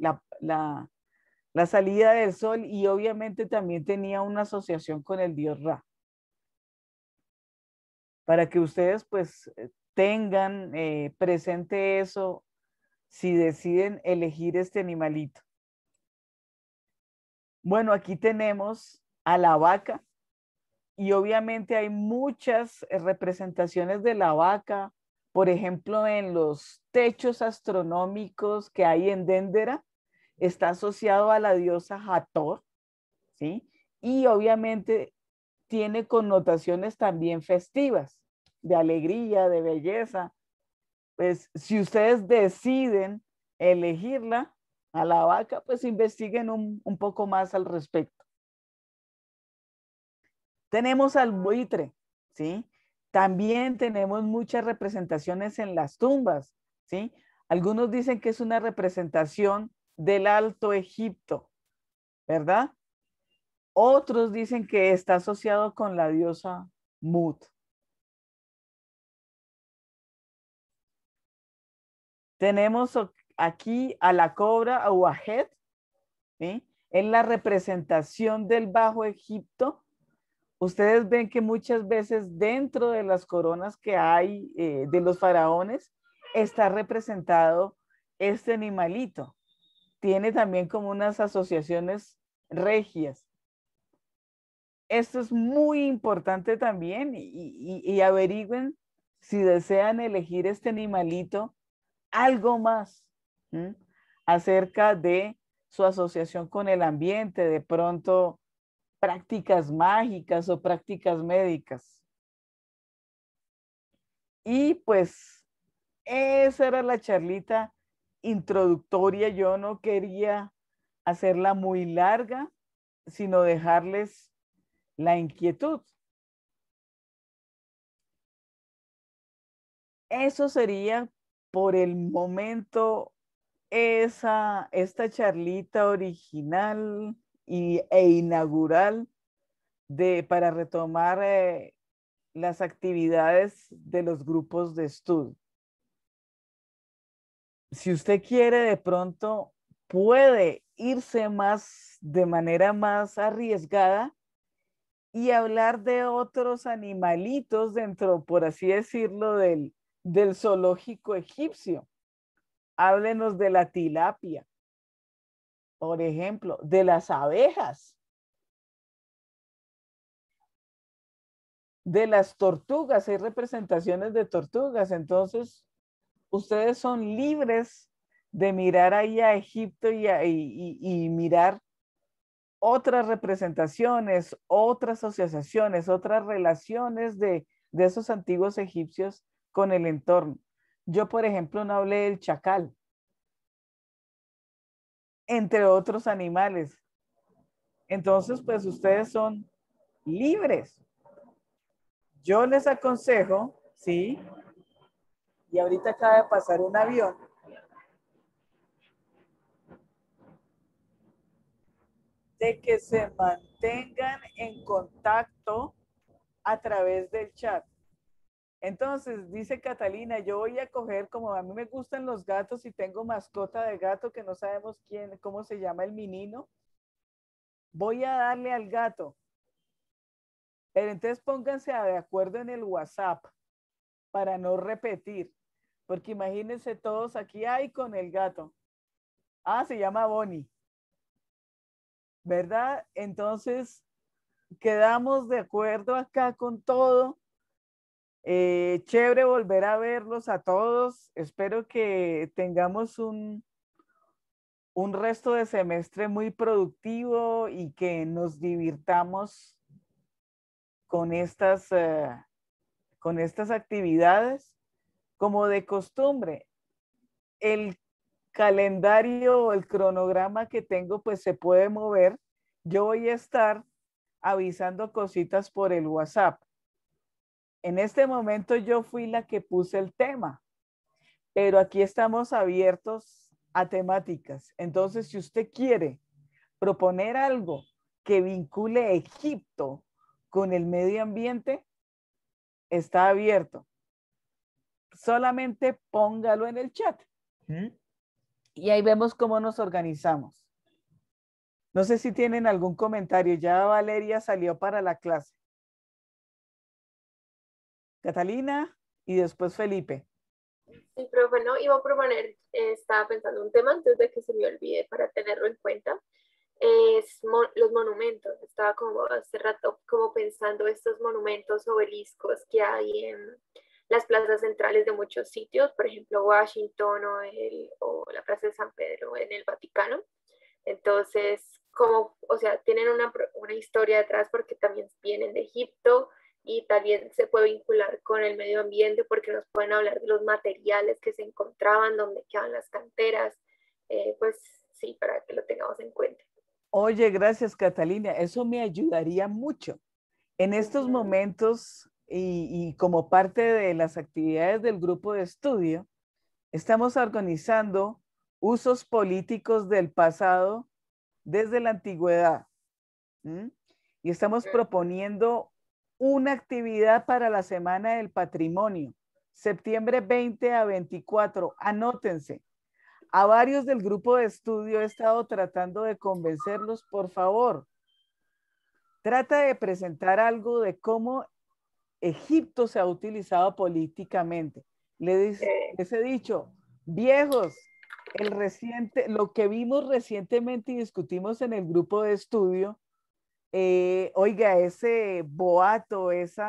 la, la salida del sol y obviamente también tenía una asociación con el dios Ra. Para que ustedes pues eh, tengan eh, presente eso si deciden elegir este animalito. Bueno, aquí tenemos a la vaca y obviamente hay muchas eh, representaciones de la vaca, por ejemplo, en los techos astronómicos que hay en Dendera está asociado a la diosa Hathor, ¿sí? Y obviamente tiene connotaciones también festivas, de alegría, de belleza. Pues si ustedes deciden elegirla a la vaca, pues investiguen un, poco más al respecto. Tenemos al buitre, ¿sí? También tenemos muchas representaciones en las tumbas, ¿sí? Algunos dicen que es una representación del Alto Egipto, ¿verdad? Otros dicen que está asociado con la diosa Mut. Tenemos aquí a la cobra o a en la representación del Bajo Egipto. Ustedes ven que muchas veces dentro de las coronas que hay eh, de los faraones está representado este animalito, tiene también como unas asociaciones regias. Esto es muy importante también y, averigüen si desean elegir este animalito algo más acerca de su asociación con el ambiente, de pronto prácticas mágicas o prácticas médicas. Y pues esa era la charlita introductoria, yo no quería hacerla muy larga, sino dejarles la inquietud. Eso sería por el momento esa, esta charlita original y, e inaugural de, para retomar eh, las actividades de los grupos de estudio si usted quiere de pronto, puede irse más de manera más arriesgada y hablar de otros animalitos dentro, por así decirlo, del, del zoológico egipcio. Háblenos de la tilapia, por ejemplo, de las abejas, de las tortugas, hay representaciones de tortugas, entonces ustedes son libres de mirar ahí a Egipto y, mirar otras representaciones, otras asociaciones, otras relaciones de, de, esos antiguos egipcios con el entorno. Yo, por ejemplo, no hablé del chacal, entre otros animales. Entonces, pues ustedes son libres. Yo les aconsejo, ¿sí? y ahorita acaba de pasar un avión de que se mantengan en contacto a través del chat. Entonces, dice Catalina, yo voy a coger, como a mí me gustan los gatos y tengo mascota de gato que no sabemos quién, cómo se llama el menino, voy a darle al gato. Pero entonces pónganse de acuerdo en el WhatsApp para no repetir. Porque imagínense todos aquí, hay con el gato. Ah, se llama Bonnie. ¿Verdad? Entonces, quedamos de acuerdo acá con todo. Eh, chévere volver a verlos a todos. Espero que tengamos un, un resto de semestre muy productivo y que nos divirtamos con estas, eh, con estas actividades. Como de costumbre, el calendario o el cronograma que tengo pues se puede mover. Yo voy a estar avisando cositas por el WhatsApp. En este momento yo fui la que puse el tema, pero aquí estamos abiertos a temáticas. Entonces, si usted quiere proponer algo que vincule Egipto con el medio ambiente, está abierto solamente póngalo en el chat. Y ahí vemos cómo nos organizamos. No sé si tienen algún comentario. Ya Valeria salió para la clase. Catalina y después Felipe. Sí, pero bueno, iba a proponer, eh, estaba pensando un tema antes de que se me olvide para tenerlo en cuenta, es los monumentos. Estaba como hace rato como pensando estos monumentos obeliscos que hay en, las plazas centrales de muchos sitios, por ejemplo Washington o, la Plaza de San Pedro en el Vaticano. Entonces, como, o sea, tienen una, una historia detrás porque también vienen de Egipto y también se puede vincular con el medio ambiente porque nos pueden hablar de los materiales que se encontraban, donde quedaban las canteras, eh, pues sí, para que lo tengamos en cuenta. Oye, gracias Catalina, eso me ayudaría mucho. En estos momentos y, como parte de las actividades del grupo de estudio, estamos organizando usos políticos del pasado desde la antigüedad. Y estamos proponiendo una actividad para la Semana del Patrimonio, septiembre 20 a 24. Anótense. A varios del grupo de estudio he estado tratando de convencerlos, por favor. Trata de presentar algo de cómo Egipto se ha utilizado políticamente. Les, he dicho, viejos, el reciente, lo que vimos recientemente y discutimos en el grupo de estudio, eh, oiga, ese boato, ese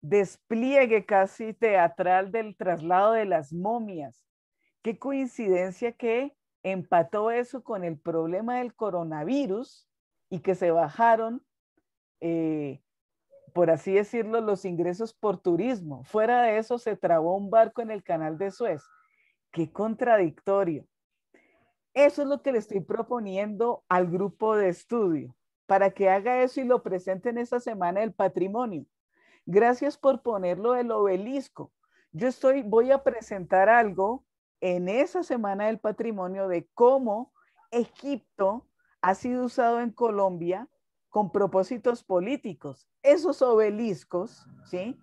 despliegue casi teatral del traslado de las momias. Qué coincidencia que empató eso con el problema del coronavirus y que se bajaron eh, por así decirlo, los ingresos por turismo. Fuera de eso, se trabó un barco en el canal de Suez. Qué contradictorio. Eso es lo que le estoy proponiendo al grupo de estudio, para que haga eso y lo presente en esa semana del patrimonio. Gracias por ponerlo el obelisco. Yo estoy, voy a presentar algo en esa semana del patrimonio de cómo Egipto ha sido usado en Colombia con propósitos políticos. Esos obeliscos, ¿sí?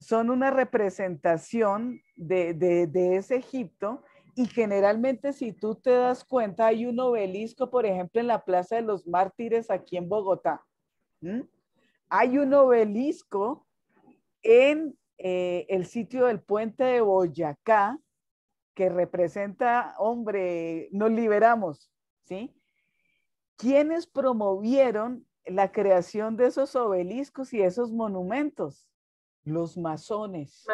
Son una representación de, ese Egipto y generalmente si tú te das cuenta, hay un obelisco, por ejemplo, en la Plaza de los Mártires aquí en Bogotá. Hay un obelisco en eh, el sitio del puente de Boyacá que representa, hombre, nos liberamos, ¿sí? ¿quiénes promovieron la creación de esos obeliscos y esos monumentos? Los masones.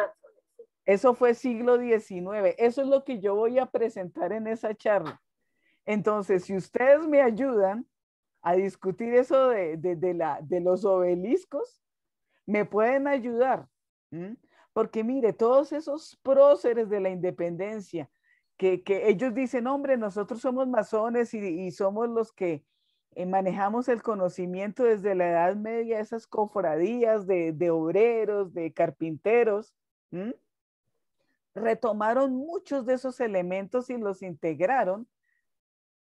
Eso fue siglo XIX. Eso es lo que yo voy a presentar en esa charla. Entonces, si ustedes me ayudan a discutir eso de, la, de los obeliscos, me pueden ayudar. Porque mire, todos esos próceres de la independencia, que, ellos dicen, hombre, nosotros somos masones y somos los que eh, manejamos el conocimiento desde la Edad Media, esas cofradías de, obreros, de carpinteros, retomaron muchos de esos elementos y los integraron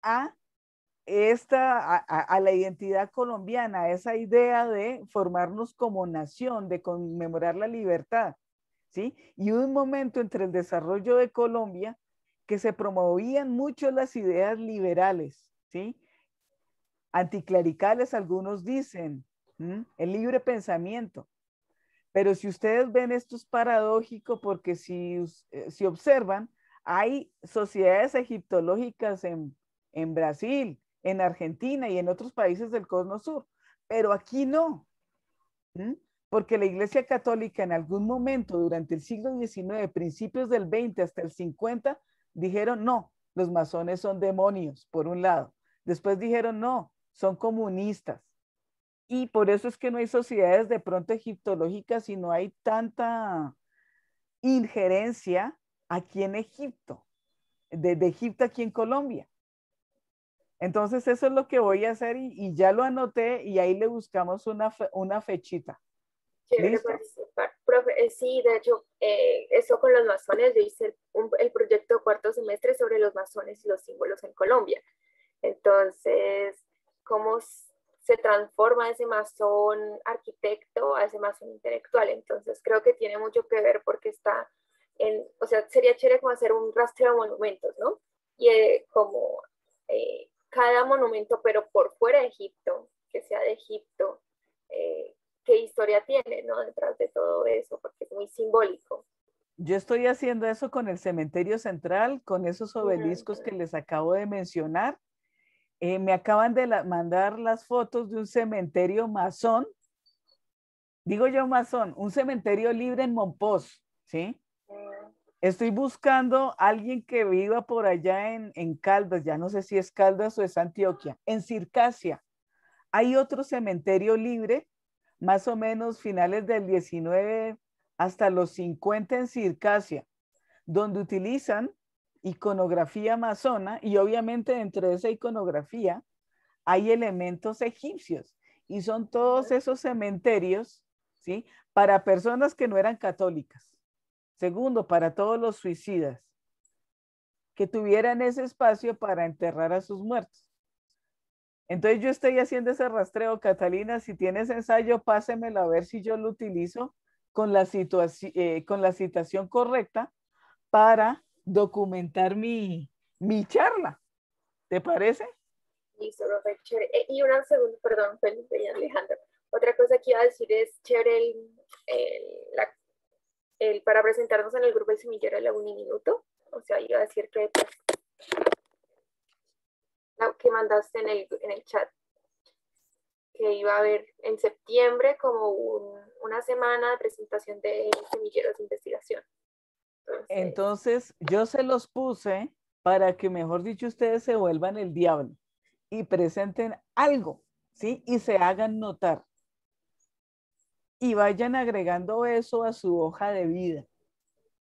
a, esta, a, la identidad colombiana, esa idea de formarnos como nación, de conmemorar la libertad. ¿sí? Y un momento entre el desarrollo de Colombia que se promovían mucho las ideas liberales, ¿sí? Anticlericales algunos dicen, el libre pensamiento. Pero si ustedes ven esto es paradójico porque si, eh, si observan, hay sociedades egiptológicas en, en Brasil, en Argentina y en otros países del Cono Sur, pero aquí no. porque la Iglesia Católica en algún momento durante el siglo XIX, principios del 20 hasta el 50, dijeron no, los masones son demonios, por un lado. Después dijeron no, son comunistas. Y por eso es que no hay sociedades de pronto egiptológicas y no hay tanta injerencia aquí en Egipto, desde Egipto aquí en Colombia. Entonces eso es lo que voy a hacer y, ya lo anoté y ahí le buscamos una, una fechita. Profe, eh, sí, de hecho, eh, eso con los masones, yo hice el proyecto cuarto semestre sobre los masones y los símbolos en Colombia. Entonces, cómo se transforma ese masón arquitecto a ese masón intelectual. Entonces creo que tiene mucho que ver porque está en, o sea, sería chévere como hacer un rastreo de monumentos, ¿no? Y eh, como eh, cada monumento, pero por fuera de Egipto, que sea de Egipto, eh, qué historia tiene, ¿no? Detrás de todo eso, porque es muy simbólico. Yo estoy haciendo eso con el cementerio central, con esos obeliscos que les acabo de mencionar eh, me acaban de mandar las fotos de un cementerio masón, digo yo masón, un cementerio libre en Monpós, ¿sí? Estoy buscando a alguien que viva por allá en, en, Caldas, ya no sé si es Caldas o es Antioquia, en Circasia. Hay otro cementerio libre, más o menos finales del 19 hasta los 50 en Circasia, donde utilizan iconografía amazona y obviamente dentro de esa iconografía hay elementos egipcios y son todos esos cementerios, ¿sí? Para personas que no eran católicas. Segundo, para todos los suicidas que tuvieran ese espacio para enterrar a sus muertos. Entonces yo estoy haciendo ese rastreo, Catalina, si tienes ensayo, pásemelo a ver si yo lo utilizo con la, situación eh, con la citación correcta para documentar mi, charla. ¿Te parece? Listo, eh, y una segunda, perdón, Felipe y Alejandro. Otra cosa que iba a decir es chévere el, para presentarnos en el grupo de Semillero de la Uniminuto. O sea, iba a decir que pues, que mandaste en el, en el chat que iba a haber en septiembre como una semana de presentación de semilleros de investigación. Entonces, yo se los puse para que, mejor dicho, ustedes se vuelvan el diablo y presenten algo, ¿sí? Y se hagan notar. Y vayan agregando eso a su hoja de vida,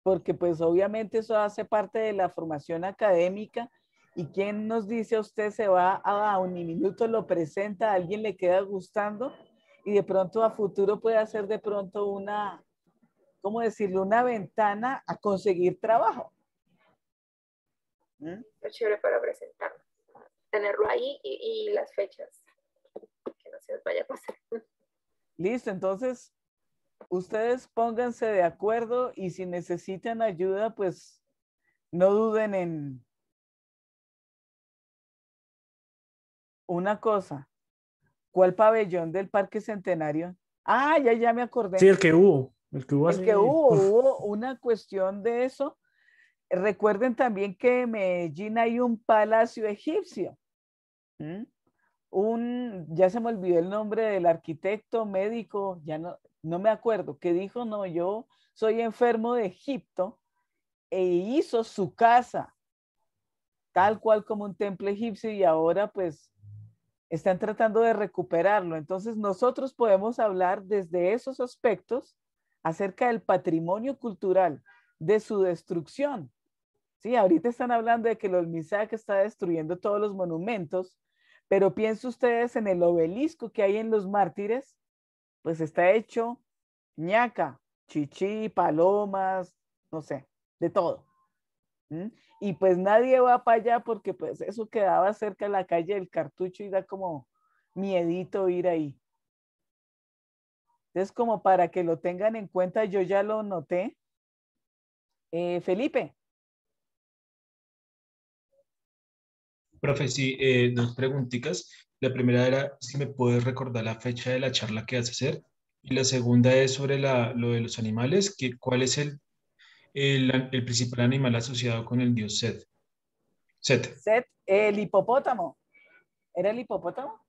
porque pues obviamente eso hace parte de la formación académica y quien nos dice a usted se va a un minuto, lo presenta, a alguien le queda gustando y de pronto a futuro puede hacer de pronto una ¿cómo decirle? Una ventana a conseguir trabajo. Es ¿Mm? chévere para presentarnos, tenerlo ahí y, las fechas, que no se les vaya a pasar. Listo, entonces ustedes pónganse de acuerdo y si necesitan ayuda, pues no duden en una cosa. ¿Cuál pabellón del Parque Centenario? Ah, ya, ya me acordé. Sí, el que hubo es que hubo, una cuestión de eso. Recuerden también que en Medellín hay un palacio egipcio. Un, ya se me olvidó el nombre del arquitecto médico, ya no, no me acuerdo, que dijo, no, yo soy enfermo de Egipto e hizo su casa tal cual como un templo egipcio y ahora pues están tratando de recuperarlo. Entonces nosotros podemos hablar desde esos aspectos acerca del patrimonio cultural, de su destrucción. Sí, ahorita están hablando de que los misaques está destruyendo todos los monumentos, pero piensen ustedes en el obelisco que hay en los mártires, pues está hecho ñaca, chichi, palomas, no sé, de todo. Y pues nadie va para allá porque pues eso quedaba cerca de la calle del cartucho y da como miedito ir ahí. Es como para que lo tengan en cuenta, yo ya lo noté. Eh, Felipe. Profe, sí, eh, dos preguntitas. La primera era si me puedes recordar la fecha de la charla que vas a hacer. Y la segunda es sobre lo de los animales, que, cuál es el, el, principal animal asociado con el dios Set. Set. Set, el hipopótamo. ¿Era el hipopótamo?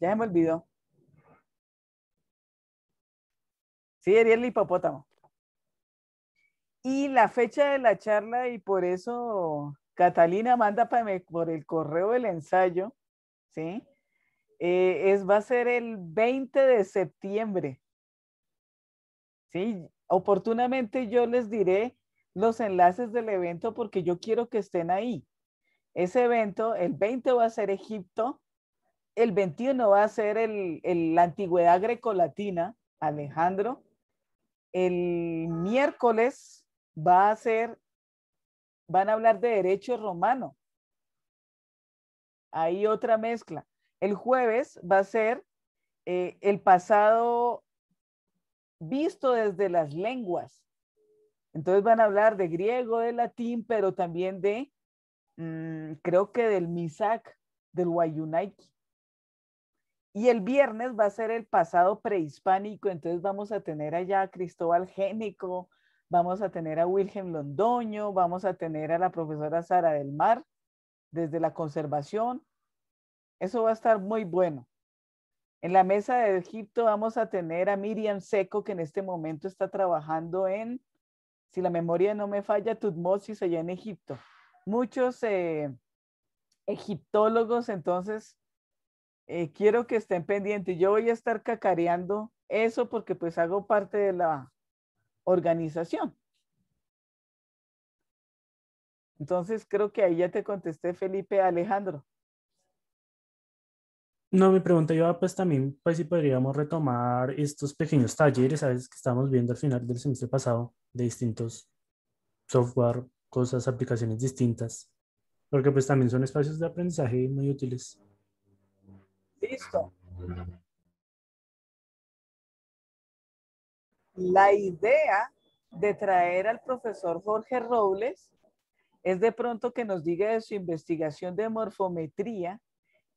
Ya me olvidó. Sí, el hipopótamo. Y la fecha de la charla, y por eso Catalina manda por el correo el ensayo, ¿sí? Eh, es, va a ser el 20 de septiembre. ¿Sí? Oportunamente yo les diré los enlaces del evento porque yo quiero que estén ahí. Ese evento, el 20 va a ser Egipto, el 21 va a ser la antigüedad grecolatina, Alejandro, el miércoles va a ser, van a hablar de derecho romano. hay otra mezcla. El jueves va a ser eh, el pasado visto desde las lenguas. Entonces van a hablar de griego, de latín, pero también de, mm, creo que del Misak, del Wayunaiki. Y el viernes va a ser el pasado prehispánico, entonces vamos a tener allá a Cristóbal Génico, vamos a tener a Wilhelm Londoño, vamos a tener a la profesora Sara del Mar desde la conservación. Eso va a estar muy bueno. En la mesa de Egipto vamos a tener a Miriam Seco, que en este momento está trabajando en, si la memoria no me falla, Tutmosis allá en Egipto. Muchos eh, egiptólogos entonces eh, quiero que estén pendientes. Yo voy a estar cacareando eso porque pues hago parte de la organización. Entonces creo que ahí ya te contesté, Felipe Alejandro. No, mi pregunta yo pues también, pues si podríamos retomar estos pequeños talleres, sabes, que estamos viendo al final del semestre pasado de distintos software, cosas, aplicaciones distintas, porque pues también son espacios de aprendizaje muy útiles. Listo. La idea de traer al profesor Jorge Robles es de pronto que nos diga de su investigación de morfometría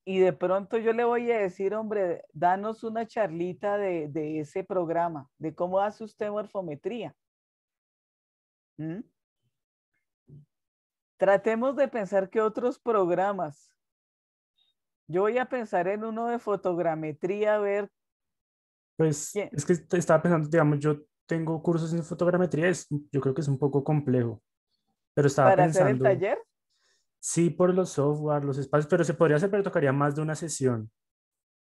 y de pronto yo le voy a decir, hombre, danos una charlita de, ese programa, de cómo hace usted morfometría. ¿Mm? Tratemos de pensar que otros programas yo voy a pensar en uno de fotogrametría, a ver. Pues es que estaba pensando, digamos, yo tengo cursos en fotogrametría, es, yo creo que es un poco complejo, pero estaba ¿Para pensando. ¿Para hacer el taller? Sí, por los software, los espacios, pero se podría hacer, pero tocaría más de una sesión.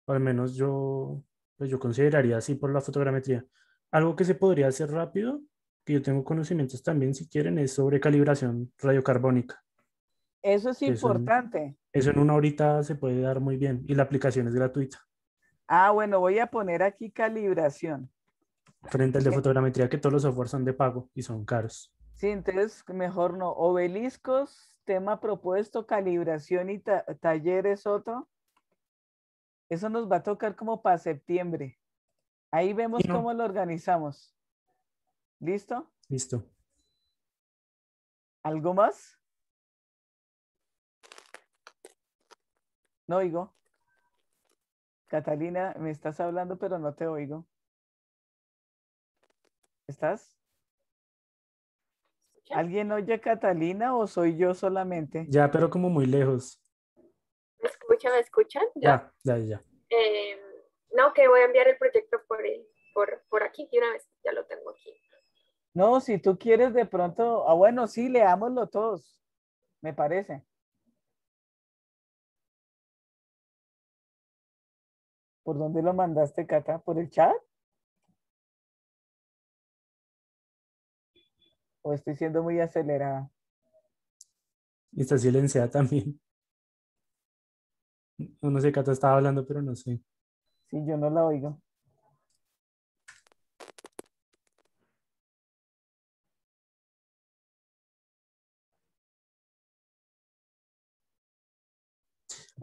al menos yo, pues yo consideraría así por la fotogrametría. Algo que se podría hacer rápido, que yo tengo conocimientos también, si quieren, es sobre calibración radiocarbónica. Eso es importante. eso en una horita se puede dar muy bien y la aplicación es gratuita. Ah, bueno, voy a poner aquí calibración. Frente al de fotogrametría, que todos los software son de pago y son caros. Sí, entonces mejor no. Obeliscos, tema propuesto, calibración y talleres otro. Eso nos va a tocar como para septiembre. Ahí vemos cómo lo organizamos. ¿Listo? Listo. ¿Algo más? No oigo. Catalina, me estás hablando, pero no te oigo. ¿Estás? ¿Alguien oye a Catalina o soy yo solamente? Ya, pero como muy lejos. ¿Me escuchan? Ya, ya, ya. Eh, no, que voy a enviar el proyecto por, eh, por, aquí Y una vez, ya lo tengo aquí. No, si tú quieres de pronto, ah, bueno, sí, leámoslo todos, me parece. ¿Por dónde lo mandaste, Cata? ¿Por el chat? ¿O estoy siendo muy acelerada? Y está silenciada también. No, no sé, Cata estaba hablando, pero no sé. Sí, yo no la oigo.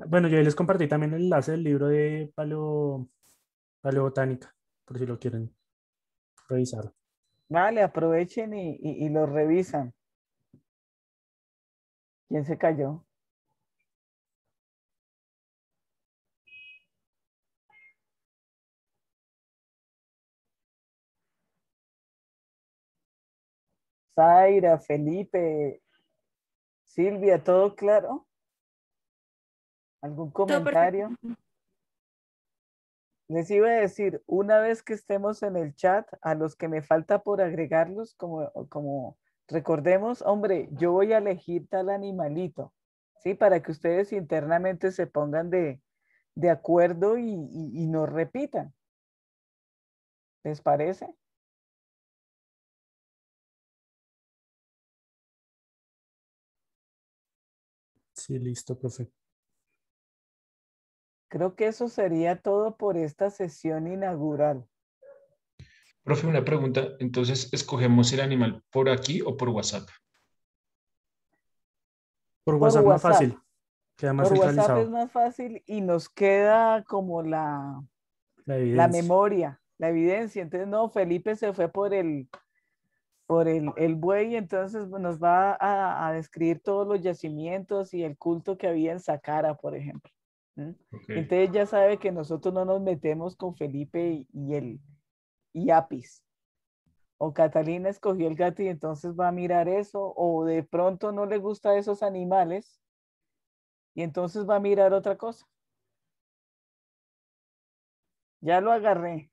Bueno, yo les compartí también el enlace del libro de paleo, Botánica, por si lo quieren revisar. Vale, aprovechen y, y lo revisan. ¿Quién se cayó? Zaira, Felipe, Silvia, ¿todo claro? ¿Algún comentario? Les iba a decir, una vez que estemos en el chat, a los que me falta por agregarlos, como, como recordemos, hombre, yo voy a elegir tal animalito, ¿sí? Para que ustedes internamente se pongan de, acuerdo y, y, nos repitan. ¿Les parece? Sí, listo, profe. Creo que eso sería todo por esta sesión inaugural. Profe, una pregunta. Entonces, ¿escogemos el animal por aquí o por WhatsApp? Por WhatsApp, es más fácil. más por WhatsApp es más fácil y nos queda como la, la, memoria, la evidencia. Entonces, no, Felipe se fue por el por el, buey, entonces nos va a, describir todos los yacimientos y el culto que había en Sacara, por ejemplo. Entonces ya sabe que nosotros no nos metemos con Felipe y, el y Apis. O Catalina escogió el gato y entonces va a mirar eso, o de pronto no le gusta esos animales y entonces va a mirar otra cosa. Ya lo agarré.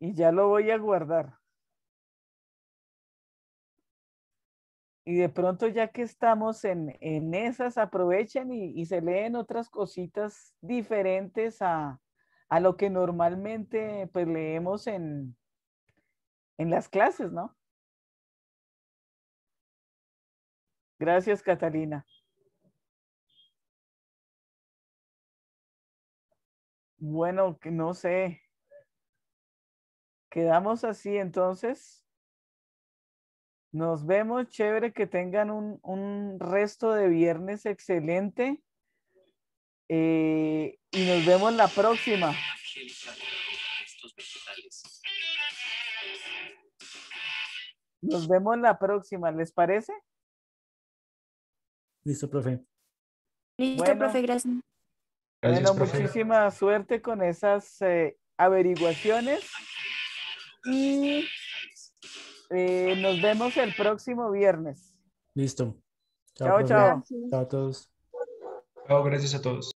y ya lo voy a guardar. Y de pronto ya que estamos en, esas, aprovechen y, se leen otras cositas diferentes a, a lo que normalmente pues leemos en, en las clases, ¿no? Gracias, Catalina. Bueno, que no sé. Quedamos así entonces. Nos vemos, chévere, que tengan un, resto de viernes excelente. Eh, y nos vemos la próxima. Nos vemos la próxima, ¿les parece? Listo, profe. Listo, profe, gracias. Bueno, muchísima suerte con esas eh, averiguaciones y eh, nos vemos el próximo viernes. Listo. Chao, chao. Chao a todos. Chao, gracias a todos.